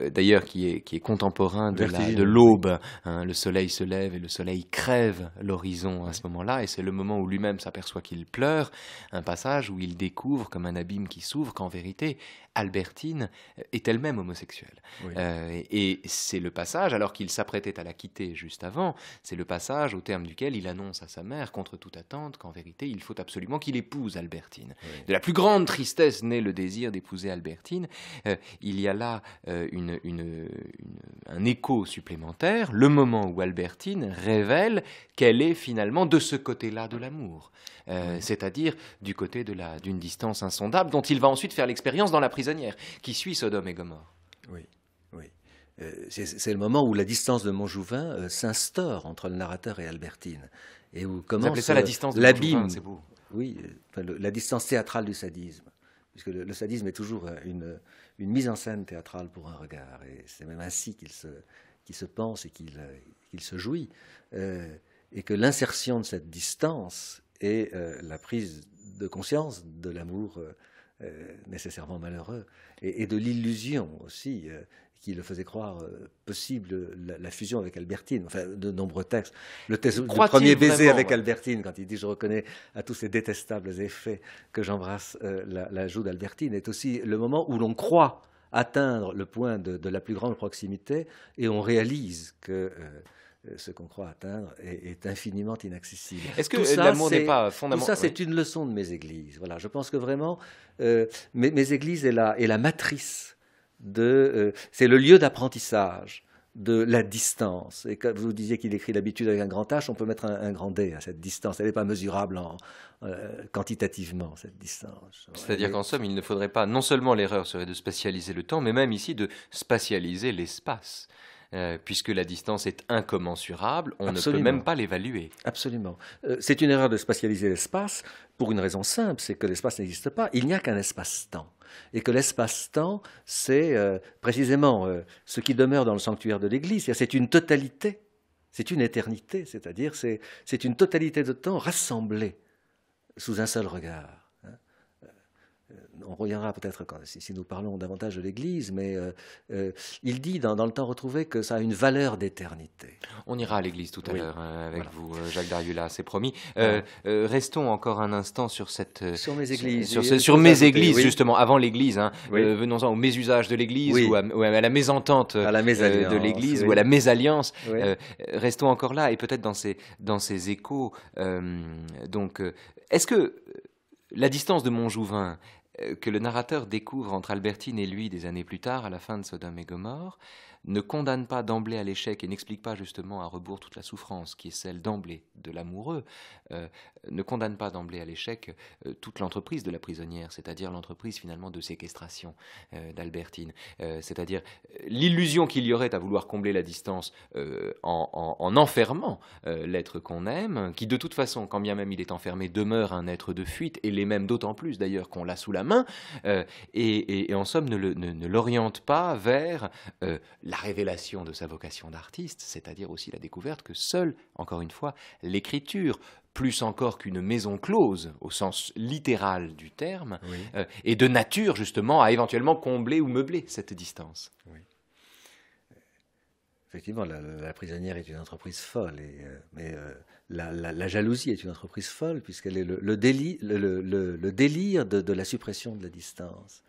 d'ailleurs, qui est, qui est contemporain de l'aube. Hein, le soleil se lève et le soleil crève l'horizon à ce moment-là, et c'est le moment où lui-même s'aperçoit qu'il pleure. Un passage où il découvre, comme un abîme qui s'ouvre, qu'en vérité, Albertine est elle-même homosexuelle. et, et c'est le passage, alors qu'il s'apprêtait à la quitter juste avant, c'est le passage au terme duquel il annonce à sa mère, contre toute attente, qu'en vérité, il faut absolument qu'il épouse Albertine. De la plus grande tristesse naît le désir d'épouser Albertine. Euh, il y a là euh, un écho supplémentaire, le moment où Albertine révèle qu'elle est finalement de ce côté-là de l'amour, euh, c'est-à-dire du côté d'une distance insondable dont il va ensuite faire l'expérience dans La prisonnière, qui suit Sodome et Gomorre. Oui. Euh, c'est le moment où la distance de Montjouvin euh, s'instaure entre le narrateur et Albertine. Et où commence ça la euh, distance l'abîme. Oui, la distance théâtrale du sadisme. Puisque le, sadisme est toujours une, mise en scène théâtrale pour un regard. Et c'est même ainsi qu'il se, pense et qu'il se jouit. et que l'insertion de cette distance est la prise de conscience de l'amour. nécessairement malheureux, et de l'illusion aussi, qui le faisait croire euh, possible la, fusion avec Albertine, enfin de nombreux textes. Le, premier baiser avec Albertine, quand il dit je reconnais à tous ces détestables effets que j'embrasse euh, la, joue d'Albertine, est aussi le moment où l'on croit atteindre le point de, la plus grande proximité et on réalise que... Euh, ce qu'on croit atteindre est, infiniment inaccessible. Est-ce que l'amour n'est pas fondamental Tout ça, c'est une leçon de mes églises. Voilà, je pense que vraiment, mes, églises et la, et la matrice euh, c'est le lieu d'apprentissage de la distance. Et comme vous disiez qu'il écrit l'habitude avec un grand H, on peut mettre un, grand D à cette distance. Elle n'est pas mesurable euh, quantitativement, cette distance. C'est-à-dire qu'en somme, il ne faudrait pas, non seulement l'erreur serait de spatialiser le temps, mais même ici de spatialiser l'espace. Euh, puisque la distance est incommensurable, on ne peut même pas l'évaluer. Absolument. c'est une erreur de spatialiser l'espace pour une raison simple, c'est que l'espace n'existe pas. Il n'y a qu'un espace-temps et que l'espace-temps, c'est euh, précisément euh, ce qui demeure dans le sanctuaire de l'Église. C'est une totalité, c'est une éternité, c'est-à-dire c'est une totalité de temps rassemblée sous un seul regard on reviendra peut-être si, nous parlons davantage de l'Église, mais euh, euh, il dit dans, le temps retrouvé que ça a une valeur d'éternité. On ira à l'Église tout à l'heure euh, avec vous, Jacques Dariula, c'est promis. restons encore un instant sur cette sur mes églises, sur, mes églises justement avant l'Église. Hein. Venons-en aux mésusages de l'Église ou, à la mésentente à de l'Église ou à la mésalliance. restons encore là et peut-être dans ces échos. donc, est-ce que la distance de Montjouvin, euh, que le narrateur découvre entre Albertine et lui des années plus tard à la fin de Sodome et Gomorre, ne condamne pas d'emblée à l'échec et n'explique pas justement à rebours toute la souffrance qui est celle d'emblée de l'amoureux, euh, ne condamne pas d'emblée à l'échec euh, toute l'entreprise de la prisonnière, c'est-à-dire l'entreprise finalement de séquestration euh, d'Albertine, c'est-à-dire l'illusion qu'il y aurait à vouloir combler la distance en, enfermant l'être qu'on aime, qui de toute façon, quand bien même il est enfermé, demeure un être de fuite, et les mêmes d'autant plus d'ailleurs qu'on l'a sous la main, et, en somme ne l'oriente pas vers la révélation de sa vocation d'artiste, c'est-à-dire aussi la découverte que seule, encore une fois, l'écriture, plus encore qu'une maison close au sens littéral du terme, euh, est de nature justement à éventuellement combler ou meubler cette distance. Effectivement, la, prisonnière est une entreprise folle, et, euh, mais euh, la, jalousie est une entreprise folle puisqu'elle est le, délire de, la suppression de la distance.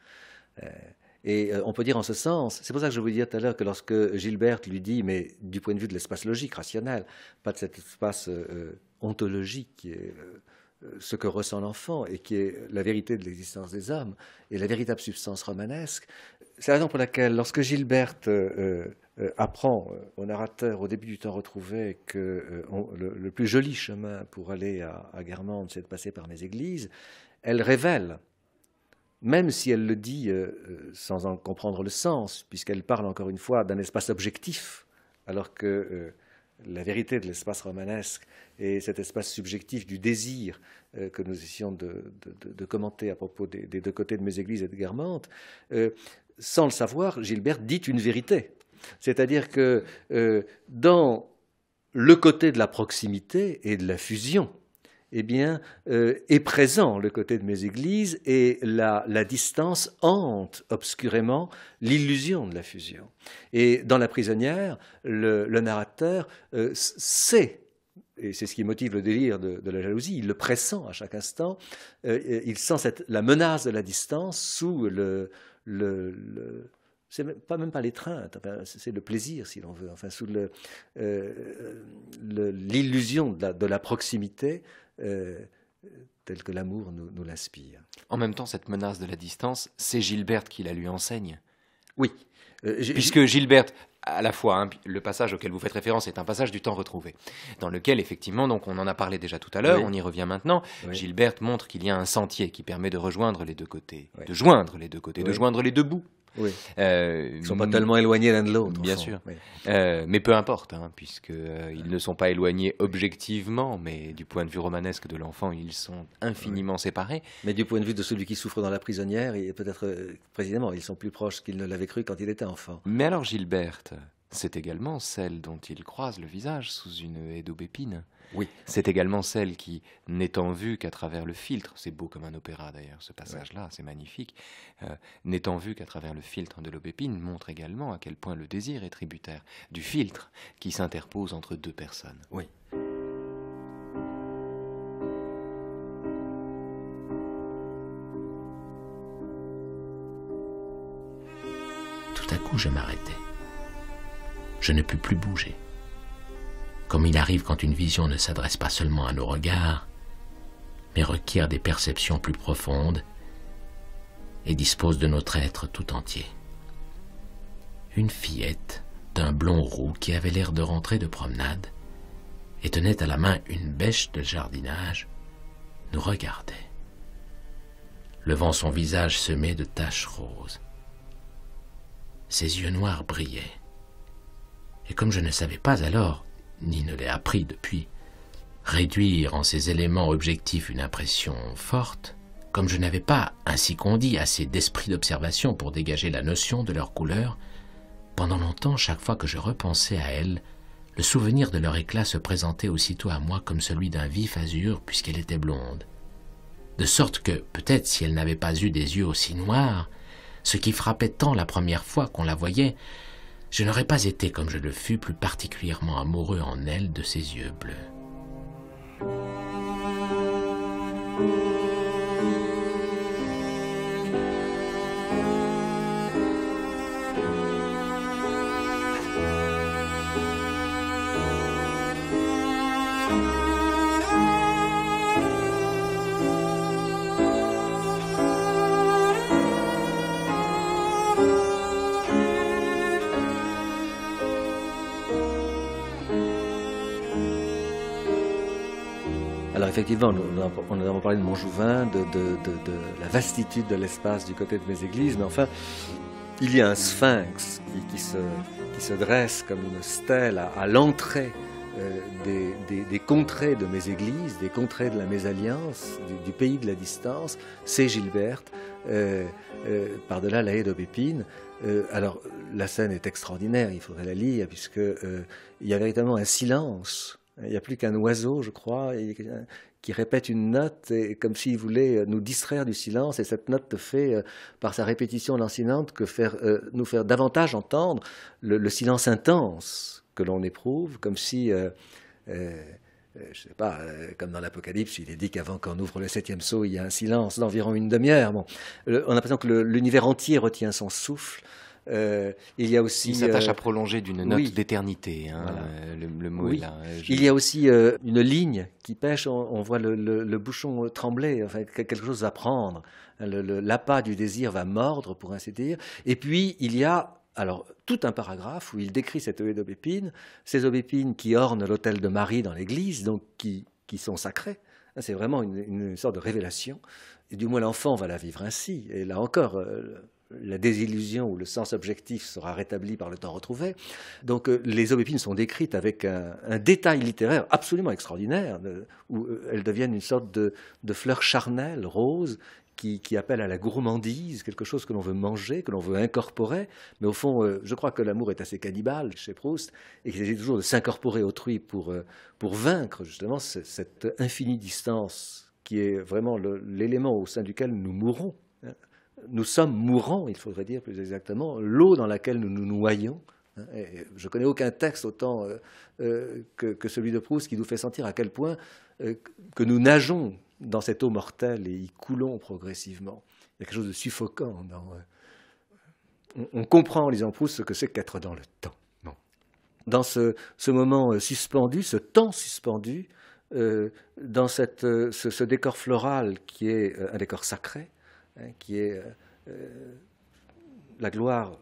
Et euh, on peut dire en ce sens, c'est pour ça que je vous disais tout à l'heure que lorsque Gilberte lui dit, mais du point de vue de l'espace logique, rationnel, pas de cet espace euh, euh, ontologique qui est ce que ressent l'enfant et qui est la vérité de l'existence des hommes et la véritable substance romanesque, c'est la raison pour laquelle lorsque Gilberte apprend au narrateur au début du temps retrouvé que le, plus joli chemin pour aller à, à c'est de passer par mes églises, elle révèle même si elle le dit euh, euh, sans en comprendre le sens, puisqu'elle parle encore une fois d'un espace objectif, alors que euh, la vérité de l'espace romanesque est cet espace subjectif du désir que nous essayons de, commenter à propos des, deux côtés de mes églises et de Guermantes, sans le savoir, Gilbert dit une vérité. C'est-à-dire que dans le côté de la proximité et de la fusion, eh bien, euh, est présent le côté de mes églises et la, distance hante obscurément l'illusion de la fusion. Et dans La prisonnière, le, narrateur euh, sait et c'est ce qui motive le délire de, la jalousie, il le pressent à chaque instant, euh, il sent la menace de la distance sous le... c'est pas, même pas l'étreinte, c'est le plaisir si l'on veut, enfin sous l'illusion de, la proximité euh, tel que l'amour nous, nous l'inspire. En même temps, cette menace de la distance, c'est Gilberte qui la lui enseigne. Oui. Euh, Puisque Gilberte, à la fois, hein, le passage auquel vous faites référence est un passage du temps retrouvé, dans lequel, effectivement, donc on en a parlé déjà tout à l'heure, on y revient maintenant, Gilberte montre qu'il y a un sentier qui permet de rejoindre les deux côtés, de joindre les deux côtés, de joindre les deux bouts euh, ils ne sont pas tellement éloignés l'un de l'autre. Bien sûr. Euh, mais peu importe, hein, puisqu'ils euh, ne sont pas éloignés objectivement, mais du point de vue romanesque de l'enfant, ils sont infiniment séparés. Mais du point de vue de celui qui souffre dans la prisonnière, et peut-être précisément, ils sont plus proches qu'ils ne l'avaient cru quand il était enfant. Mais alors, Gilberte, c'est également celle dont il croise le visage sous une haie d'aubépine. Oui, c'est également celle qui, n'étant vue qu'à travers le filtre, c'est beau comme un opéra d'ailleurs, ce passage-là, c'est magnifique, euh, n'étant vue qu'à travers le filtre de l'aubépine, montre également à quel point le désir est tributaire du filtre qui s'interpose entre deux personnes. Oui. Tout à coup, je m'arrêtais Je ne pus plus bouger comme il arrive quand une vision ne s'adresse pas seulement à nos regards, mais requiert des perceptions plus profondes et dispose de notre être tout entier. Une fillette d'un blond roux qui avait l'air de rentrer de promenade et tenait à la main une bêche de jardinage nous regardait, levant son visage semé de taches roses. Ses yeux noirs brillaient, et comme je ne savais pas alors ni ne l'ai appris depuis. Réduire en ces éléments objectifs une impression forte, comme je n'avais pas, ainsi qu'on dit, assez d'esprit d'observation pour dégager la notion de leur couleur, pendant longtemps, chaque fois que je repensais à elles, le souvenir de leur éclat se présentait aussitôt à moi comme celui d'un vif azur puisqu'elle était blonde. De sorte que, peut-être si elle n'avait pas eu des yeux aussi noirs, ce qui frappait tant la première fois qu'on la voyait, je n'aurais pas été comme je le fus plus particulièrement amoureux en elle de ses yeux bleus. effectivement, nous, on avons parlé de Montjouvin, de, la vastitude de l'espace du côté de mes églises, mais enfin, il y a un sphinx qui, se, dresse comme une stèle à, l'entrée euh, des, contrées de mes églises, des contrées de la mésalliance, du, pays de la distance, c'est Gilberte, euh, euh, par-delà la haie d'aubépine. alors, la scène est extraordinaire, il faudrait la lire, puisqu'il il y a véritablement un silence il n'y a plus qu'un oiseau, je crois, qui répète une note comme s'il voulait euh, nous distraire du silence. Et cette note fait, euh, par sa répétition lancinante, que euh, nous faire davantage entendre le, silence intense que l'on éprouve, comme si je je sais pas, comme dans l'Apocalypse, il est dit qu'avant qu'on ouvre le septième sceau, il y a un silence d'environ une demi-heure. on a l'impression que l'univers entier retient son souffle euh, il y a aussi. s'attache euh, à prolonger d'une note d'éternité. Hein, euh, le, mot Il y a aussi une ligne qui pêche. On, voit le, bouchon trembler. quelque chose à prendre. L'appât du désir va mordre, pour ainsi dire. Et puis il y a alors, tout un paragraphe où il décrit cette haie d'aubépine, ces aubépines qui ornent l'autel de Marie dans l'église, donc qui, sont sacrées. Hein, c'est vraiment une, sorte de révélation. du moins, l'enfant va la vivre ainsi. Et là encore, la désillusion ou le sens objectif sera rétabli par le temps retrouvé. Donc euh, les aubépines sont décrites avec un, détail littéraire absolument extraordinaire, euh, où euh, elles deviennent une sorte de, fleur charnelle, rose, qui, appelle à la gourmandise, quelque chose que l'on veut manger, que l'on veut incorporer. Mais au fond, je crois que l'amour est assez cannibale chez Proust et qu'il s'agit toujours de s'incorporer autrui pour, pour vaincre justement cette infinie distance qui est vraiment l'élément au sein duquel nous mourons nous sommes mourants, il faudrait dire plus exactement, l'eau dans laquelle nous nous noyons. Hein, je ne connais aucun texte autant euh, euh, que, celui de Proust qui nous fait sentir à quel point euh, que nous nageons dans cette eau mortelle et y coulons progressivement. Il y a quelque chose de suffocant. on, comprend en lisant Proust ce que c'est qu'être dans le temps. Dans ce, moment suspendu, ce temps suspendu, dans cette, ce, décor floral qui est un décor sacré, Hein, qui est euh, euh, la gloire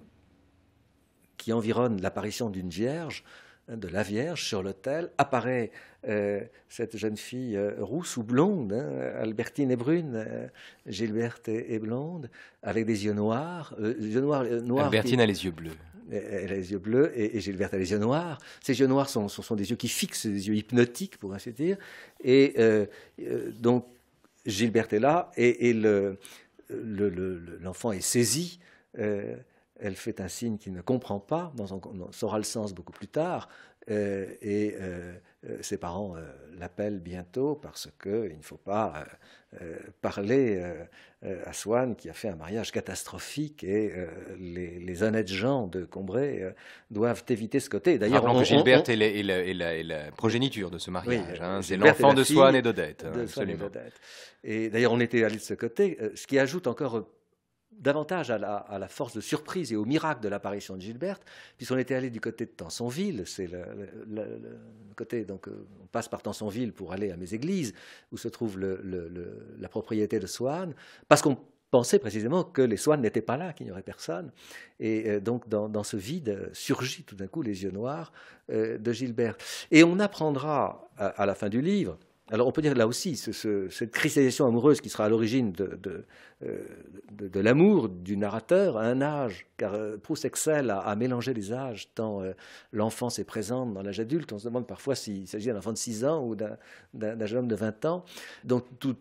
qui environne l'apparition d'une vierge, hein, de la Vierge sur l'autel, apparaît euh, cette jeune fille rousse ou blonde, hein, Albertine est brune, Gilberte est, blonde, avec des yeux noirs. Albertine a les yeux bleus. Elle a les yeux bleus et, Gilberte a les yeux noirs. Ces yeux noirs sont, sont, des yeux qui fixent, des yeux hypnotiques pour ainsi dire. Et donc Gilberte est là et, et le, l'enfant est saisi, euh, elle fait un signe qu'il ne comprend pas, dans on saura le sens beaucoup plus tard, euh, et euh, euh, ses parents euh, l'appellent bientôt parce qu'il ne faut pas euh, parler à Swann qui a fait un mariage catastrophique et les, honnêtes gens de Combray doivent éviter ce côté. D'ailleurs, on, que est, la progéniture de ce mariage. Hein. c'est l'enfant de Swann et d'Odette. et d'ailleurs, on était allé de ce côté, ce qui ajoute encore davantage à la, force de surprise et au miracle de l'apparition de Gilberte, puisqu'on était allé du côté de Tansonville, c'est le, côté, donc euh, on passe par Tansonville pour aller à mes églises, où se trouve la propriété de Swann, parce qu'on pensait précisément que les Swann n'étaient pas là, qu'il n'y aurait personne. Et euh, donc dans, ce vide surgit tout d'un coup les yeux noirs euh, de Gilberte. Et on apprendra à la fin du livre, alors on peut dire là aussi, cette cristallisation amoureuse qui sera à l'origine de, euh, l'amour du narrateur à un âge, car euh, Proust excelle à, mélanger les âges, tant euh, l'enfance est présente dans l'âge adulte, on se demande parfois s'il s'agit d'un enfant de 6 ans ou d'un jeune homme de 20 ans. Donc tout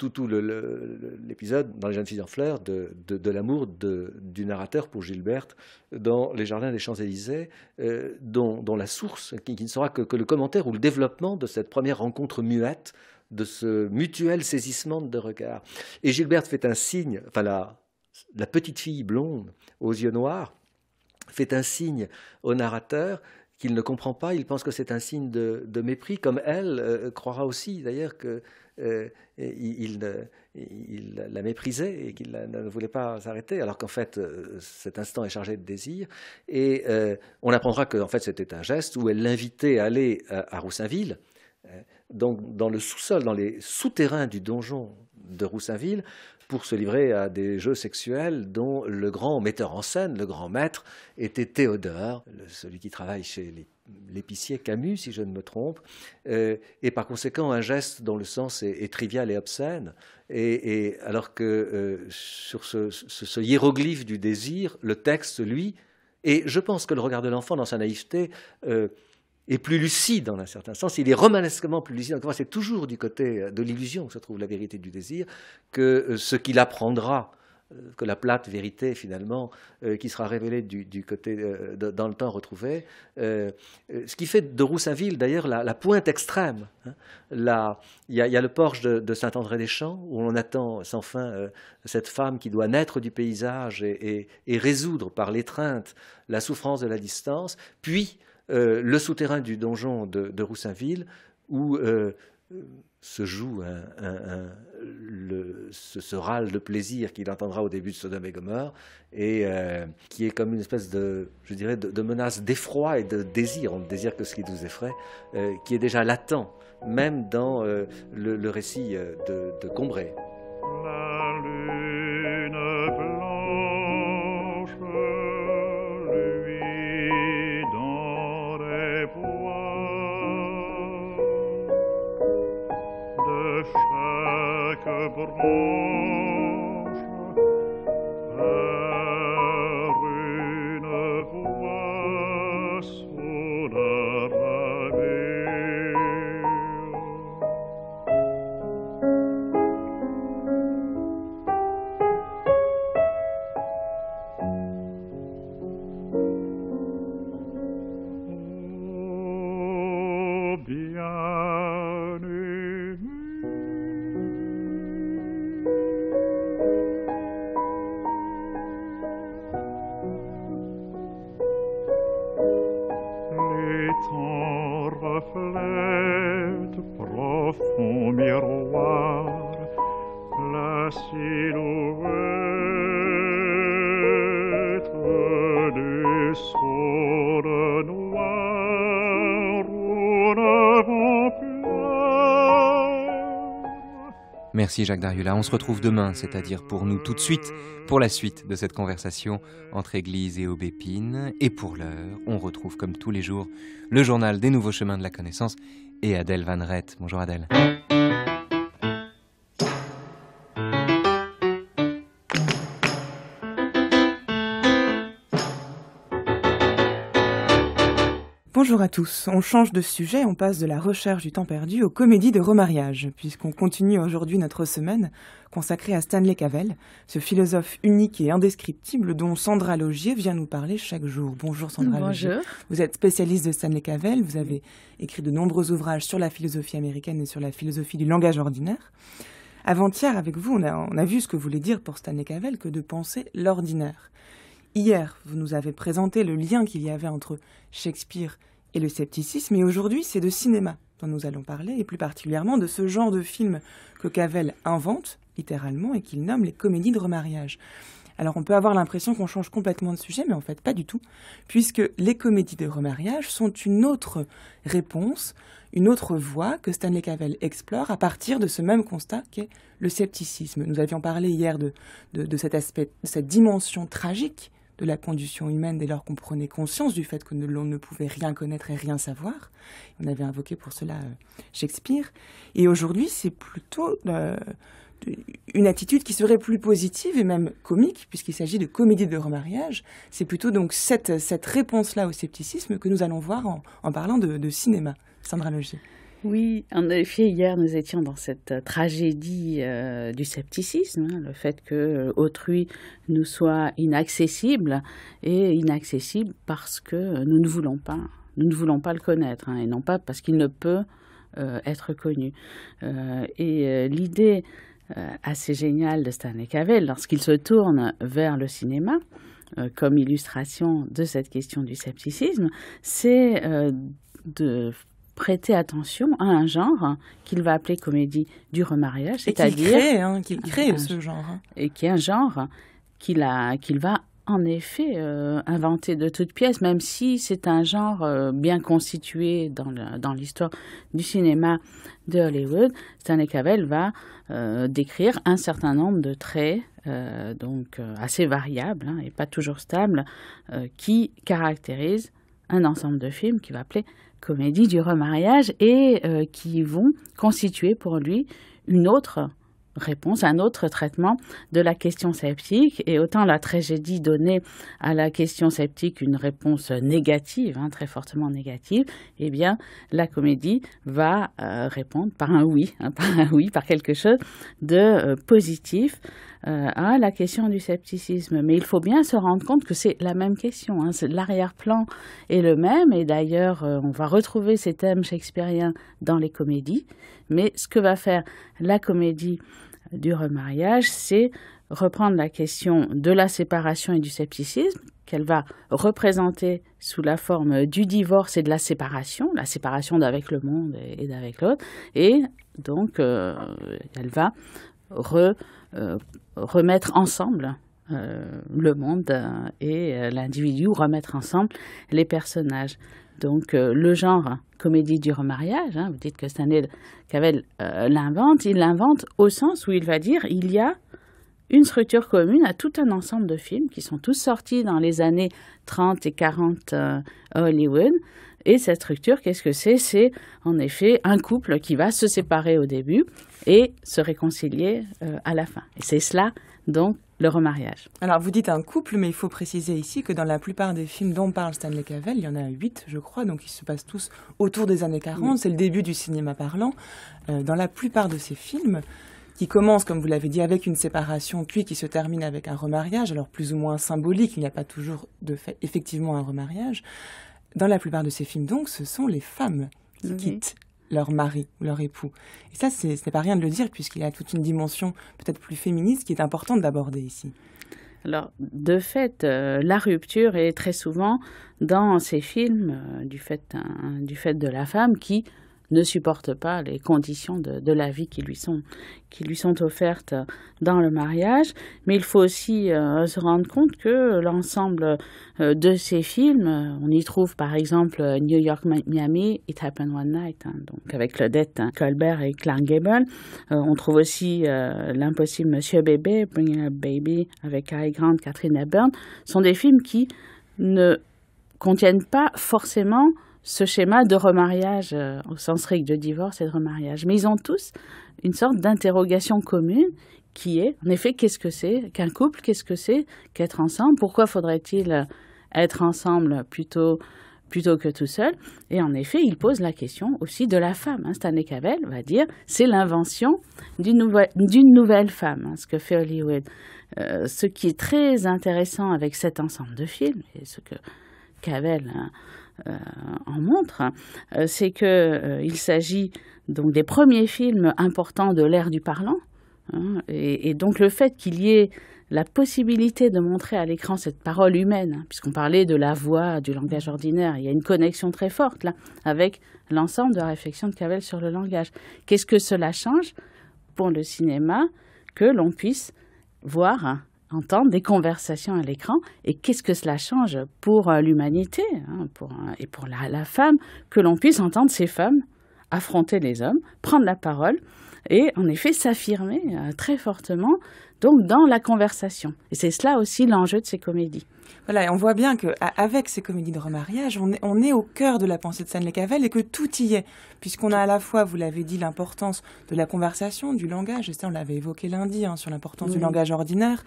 l'épisode dans Les jeunes filles en fleurs de, l'amour du narrateur pour Gilberte dans les jardins des Champs-Élysées, euh, dont, la source, qui, ne sera que, le commentaire ou le développement de cette première rencontre muette, de ce mutuel saisissement de regards. Et Gilberte fait un signe, enfin la, petite fille blonde aux yeux noirs fait un signe au narrateur qu'il ne comprend pas, il pense que c'est un signe de, mépris, comme elle euh, croira aussi d'ailleurs que euh, il, la méprisait et qu'il ne voulait pas s'arrêter, alors qu'en fait, euh, cet instant est chargé de désir. Et euh, on apprendra que fait, c'était un geste où elle l'invitait à aller à, à Roussainville, donc dans le sous-sol, dans les souterrains du donjon de Roussainville, pour se livrer à des jeux sexuels dont le grand metteur en scène, le grand maître, était Théodore, celui qui travaille chez l'épicier Camus, si je ne me trompe, euh, et par conséquent un geste dont le sens est, trivial et obscène, et, alors que euh, sur ce, hiéroglyphe du désir, le texte, lui, et je pense que le regard de l'enfant dans sa naïveté euh, est plus lucide dans un certain sens. Il est romanesquement plus lucide. C'est toujours du côté euh, de l'illusion que se trouve la vérité du désir que euh, ce qu'il apprendra euh, que la plate vérité finalement qui sera révélée du, côté dans le temps retrouvé. ce qui fait de Roussainville d'ailleurs la, pointe extrême. Hein. Il y, a le porche de, Saint-André-des-Champs où on attend sans fin cette femme qui doit naître du paysage et résoudre par l'étreinte la souffrance de la distance, puis euh, le souterrain du donjon de, de Roussainville, où euh, se joue ce, râle de plaisir qu'il entendra au début de Sodome et Gomorre, et euh, qui est comme une espèce de, je dirais, de, menace d'effroi et de désir. On ne désire que ce qui nous effraie, qui est déjà latent, même dans le, récit de Combray. Oh. Merci Jacques Dariula. On se retrouve demain, c'est-à-dire pour nous tout de suite, pour la suite de cette conversation entre Église et Aubépine. Et pour l'heure, on retrouve comme tous les jours le journal des nouveaux chemins de la connaissance et Adèle Van Rett. Bonjour Adèle. tous. On change de sujet, on passe de la recherche du temps perdu aux comédies de remariage, puisqu'on continue aujourd'hui notre semaine consacrée à Stanley Cavell, ce philosophe unique et indescriptible dont Sandra Logier vient nous parler chaque jour. Bonjour Sandra Bonjour. Vous êtes spécialiste de Stanley Cavell, vous avez écrit de nombreux ouvrages sur la philosophie américaine et sur la philosophie du langage ordinaire. Avant-hier, avec vous, on a, on a vu ce que voulait dire pour Stanley Cavell que de penser l'ordinaire. Hier, vous nous avez présenté le lien qu'il y avait entre Shakespeare et le scepticisme. Et aujourd'hui, c'est de cinéma dont nous allons parler, et plus particulièrement de ce genre de film que Cavell invente, littéralement, et qu'il nomme les comédies de remariage. Alors on peut avoir l'impression qu'on change complètement de sujet, mais en fait pas du tout, puisque les comédies de remariage sont une autre réponse, une autre voie que Stanley Cavell explore à partir de ce même constat qu'est le scepticisme. Nous avions parlé hier de cet aspect, de cette dimension tragique de la condition humaine dès lors qu'on prenait conscience du fait que l'on ne pouvait rien connaître et rien savoir. On avait invoqué pour cela euh, Shakespeare. Et aujourd'hui, c'est plutôt euh, une attitude qui serait plus positive et même comique, puisqu'il s'agit de comédie de remariage. C'est plutôt donc cette, réponse-là au scepticisme que nous allons voir en, parlant de, de cinéma. Sandra Logier. Oui, en effet, hier nous étions dans cette euh, tragédie euh, du scepticisme, hein, le fait que euh, autrui nous soit inaccessible et inaccessible parce que nous ne voulons pas, nous ne voulons pas le connaître hein, et non pas parce qu'il ne peut être connu. et l'idée assez géniale de Stanley Cavell lorsqu'il se tourne vers le cinéma, comme illustration de cette question du scepticisme, c'est de prêter attention à un genre qu'il va appeler comédie du remariage, c'est-à-dire hein, qu'il crée, ce genre hein. et qui est un genre qu'il a qu'il va en effet euh, inventer de toutes pièces, même si c'est un genre euh, bien constitué dans l'histoire du cinéma de Hollywood. Stanley Cavell va euh, décrire un certain nombre de traits, donc assez variables hein, et pas toujours stables, qui caractérisent un ensemble de films qu'il va appeler comédie du remariage et euh, qui vont constituer pour lui une autre réponse, un autre traitement de la question sceptique. Et autant la tragédie donnait à la question sceptique une réponse négative, hein, très fortement négative, eh bien la comédie va euh, répondre par un oui, hein, par un oui, par quelque chose de euh, positif euh, à la question du scepticisme. Mais il faut bien se rendre compte que c'est la même question. Hein. L'arrière-plan est le même, et d'ailleurs on va retrouver ces thèmes shakespeariens dans les comédies, mais ce que va faire la comédie du remariage, c'est reprendre la question de la séparation et du scepticisme qu'elle va représenter sous la forme du divorce et de la séparation, la séparation d'avec le monde et d'avec l'autre, et donc euh, elle va euh, remettre ensemble euh, le monde euh, et euh, l'individu, remettre ensemble les personnages. Donc le genre comédie du remariage, hein, vous dites que Stanley Cavell l'invente, il l'invente au sens où il va dire il y a une structure commune à tout un ensemble de films qui sont tous sortis dans les années 30 et 40 Hollywood. Et cette structure, qu'est-ce que c'est C'est en effet un couple qui va se séparer au début et se réconcilier à la fin. Et c'est cela donc le remariage. Alors vous dites un couple, mais il faut préciser ici que dans la plupart des films dont parle Stanley Cavell, il y en a huit, je crois, donc ils se passent tous autour des années 40, c'est le début du cinéma parlant. Euh, dans la plupart de ces films, qui commencent comme vous l'avez dit, avec une séparation, puis qui se terminent avec un remariage, alors plus ou moins symbolique, il n'y a pas toujours de effectivement un remariage. Dans la plupart de ces films, donc, ce sont les femmes qui quittent leur mari ou leur époux. Et ça, ce n'est pas rien de le dire, puisqu'il y a toute une dimension peut-être plus féministe qui est importante d'aborder ici. Alors, de fait, euh, la rupture est très souvent dans ces films euh, hein, du fait de la femme qui ne supporte pas les conditions de, la vie qui lui, sont, qui lui sont offertes dans le mariage. Mais il faut aussi euh, se rendre compte que l'ensemble euh, de ces films, euh, on y trouve par exemple New York, Miami, It Happened One Night, hein, donc avec Claudette hein, Colbert et Clark Gable. on trouve aussi L'impossible Monsieur Bébé, Bringing Up Baby avec Harry Grant, Catherine Hepburn, sont des films qui ne contiennent pas forcément ce schéma de remariage, euh, au sens strict de divorce et de remariage. Mais ils ont tous une sorte d'interrogation commune qui est, en effet, qu'est-ce que c'est qu'un couple, qu'est-ce que c'est qu'être ensemble, pourquoi faudrait-il être ensemble plutôt plutôt que tout seul. Et en effet, ils pose la question aussi de la femme. Hein. Stanley Cavell va dire c'est l'invention d'une nouvelle, femme, hein, ce que fait Hollywood. Euh, ce qui est très intéressant avec cet ensemble de films, et ce que Cavell hein, euh, en montre, euh, c'est qu'il euh, il s'agit donc des premiers films importants de l'ère du parlant. Hein, et, donc le fait qu'il y ait la possibilité de montrer à l'écran cette parole humaine, hein, puisqu'on parlait de la voix, du langage ordinaire, il y a une connexion très forte là avec l'ensemble de la réflexion de Cavell sur le langage. Qu'est-ce que cela change pour le cinéma que l'on puisse voir entendre des conversations à l'écran et qu'est-ce que cela change pour euh, l'humanité hein, euh, et pour la femme que l'on puisse entendre ces femmes affronter les hommes, prendre la parole et en effet s'affirmer euh, très fortement donc dans la conversation. Et c'est cela aussi l'enjeu de ces comédies. Voilà, et on voit bien qu'avec ces comédies de remariage, on est, on est, au cœur de la pensée de Stanley-Cavell et que tout y est, puisqu'on a à la fois, vous l'avez dit, l'importance de la conversation, du langage, et ça on l'avait évoqué lundi hein, sur l'importance du langage ordinaire.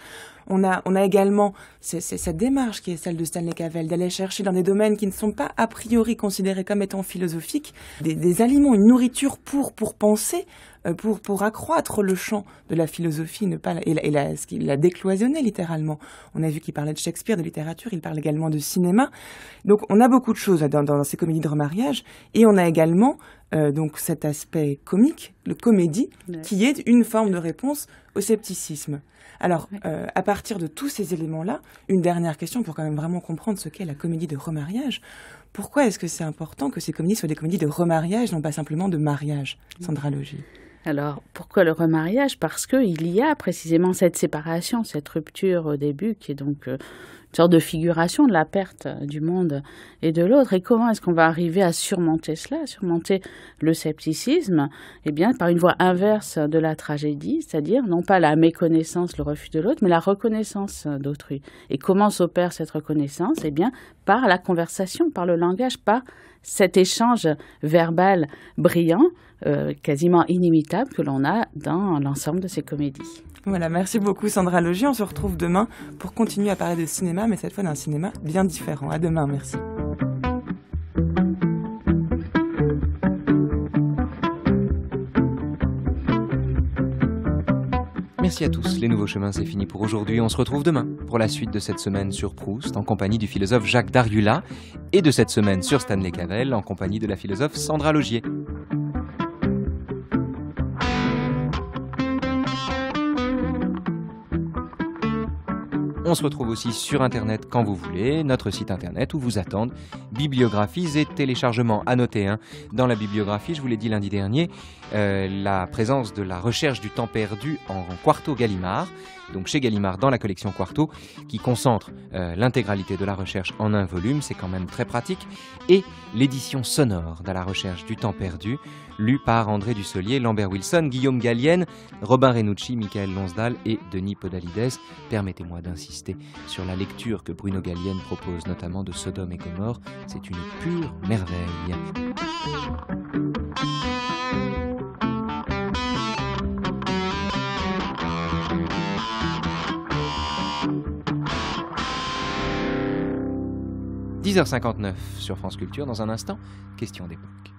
On a, on a également cette démarche qui est celle de Stanley-Cavell, d'aller chercher dans des domaines qui ne sont pas a priori considérés comme étant philosophiques, des, des aliments, une nourriture pour, pour penser, euh, pour, pour accroître le champ de la philosophie ne pas, et, la, et la, ce qu'il décloisonné littéralement. On a vu qu'il parlait de Shakespeare, de littérature, il parle également de cinéma. Donc on a beaucoup de choses dans, ces comédies de remariage et on a également euh, donc cet aspect comique, le comédie, qui est une forme de réponse au scepticisme. Alors, euh, à partir de tous ces éléments-là, une dernière question pour quand même vraiment comprendre ce qu'est la comédie de remariage. Pourquoi est-ce que c'est important que ces comédies soient des comédies de remariage, non pas simplement de mariage, Sandra Logie alors, pourquoi le remariage Parce qu'il y a précisément cette séparation, cette rupture au début, qui est donc euh, une sorte de figuration de la perte du monde et de l'autre. Et comment est-ce qu'on va arriver à surmonter cela, à surmonter le scepticisme Eh bien, par une voie inverse de la tragédie, c'est-à-dire non pas la méconnaissance, le refus de l'autre, mais la reconnaissance d'autrui. Et comment s'opère cette reconnaissance Eh bien, par la conversation, par le langage, par cet échange verbal brillant, euh, quasiment inimitable que l'on a dans l'ensemble de ces comédies. Voilà, merci beaucoup Sandra Logier. On se retrouve demain pour continuer à parler de cinéma, mais cette fois d'un cinéma bien différent. À demain, merci. Merci à tous, les nouveaux chemins c'est fini pour aujourd'hui, on se retrouve demain pour la suite de cette semaine sur Proust en compagnie du philosophe Jacques Dargula et de cette semaine sur Stanley Cavell en compagnie de la philosophe Sandra Logier. On se retrouve aussi sur Internet quand vous voulez, notre site Internet où vous attendent bibliographies et téléchargements annotés. Hein. Dans la bibliographie, je vous l'ai dit lundi dernier, euh, la présence de la recherche du temps perdu en, Quarto Gallimard, donc chez Gallimard dans la collection Quarto, qui concentre euh, l'intégralité de la recherche en un volume, c'est quand même très pratique, et l'édition sonore de la recherche du temps perdu, lue par André Dusselier, Lambert Wilson, Guillaume Gallienne, Robin Renucci, Michael Lonsdal et Denis Podalides. Permettez-moi d'insister sur la lecture que Bruno Gallienne propose notamment de Sodome et Gomorre, c'est une pure merveille. 10h59 sur France Culture, dans un instant, question d'époque.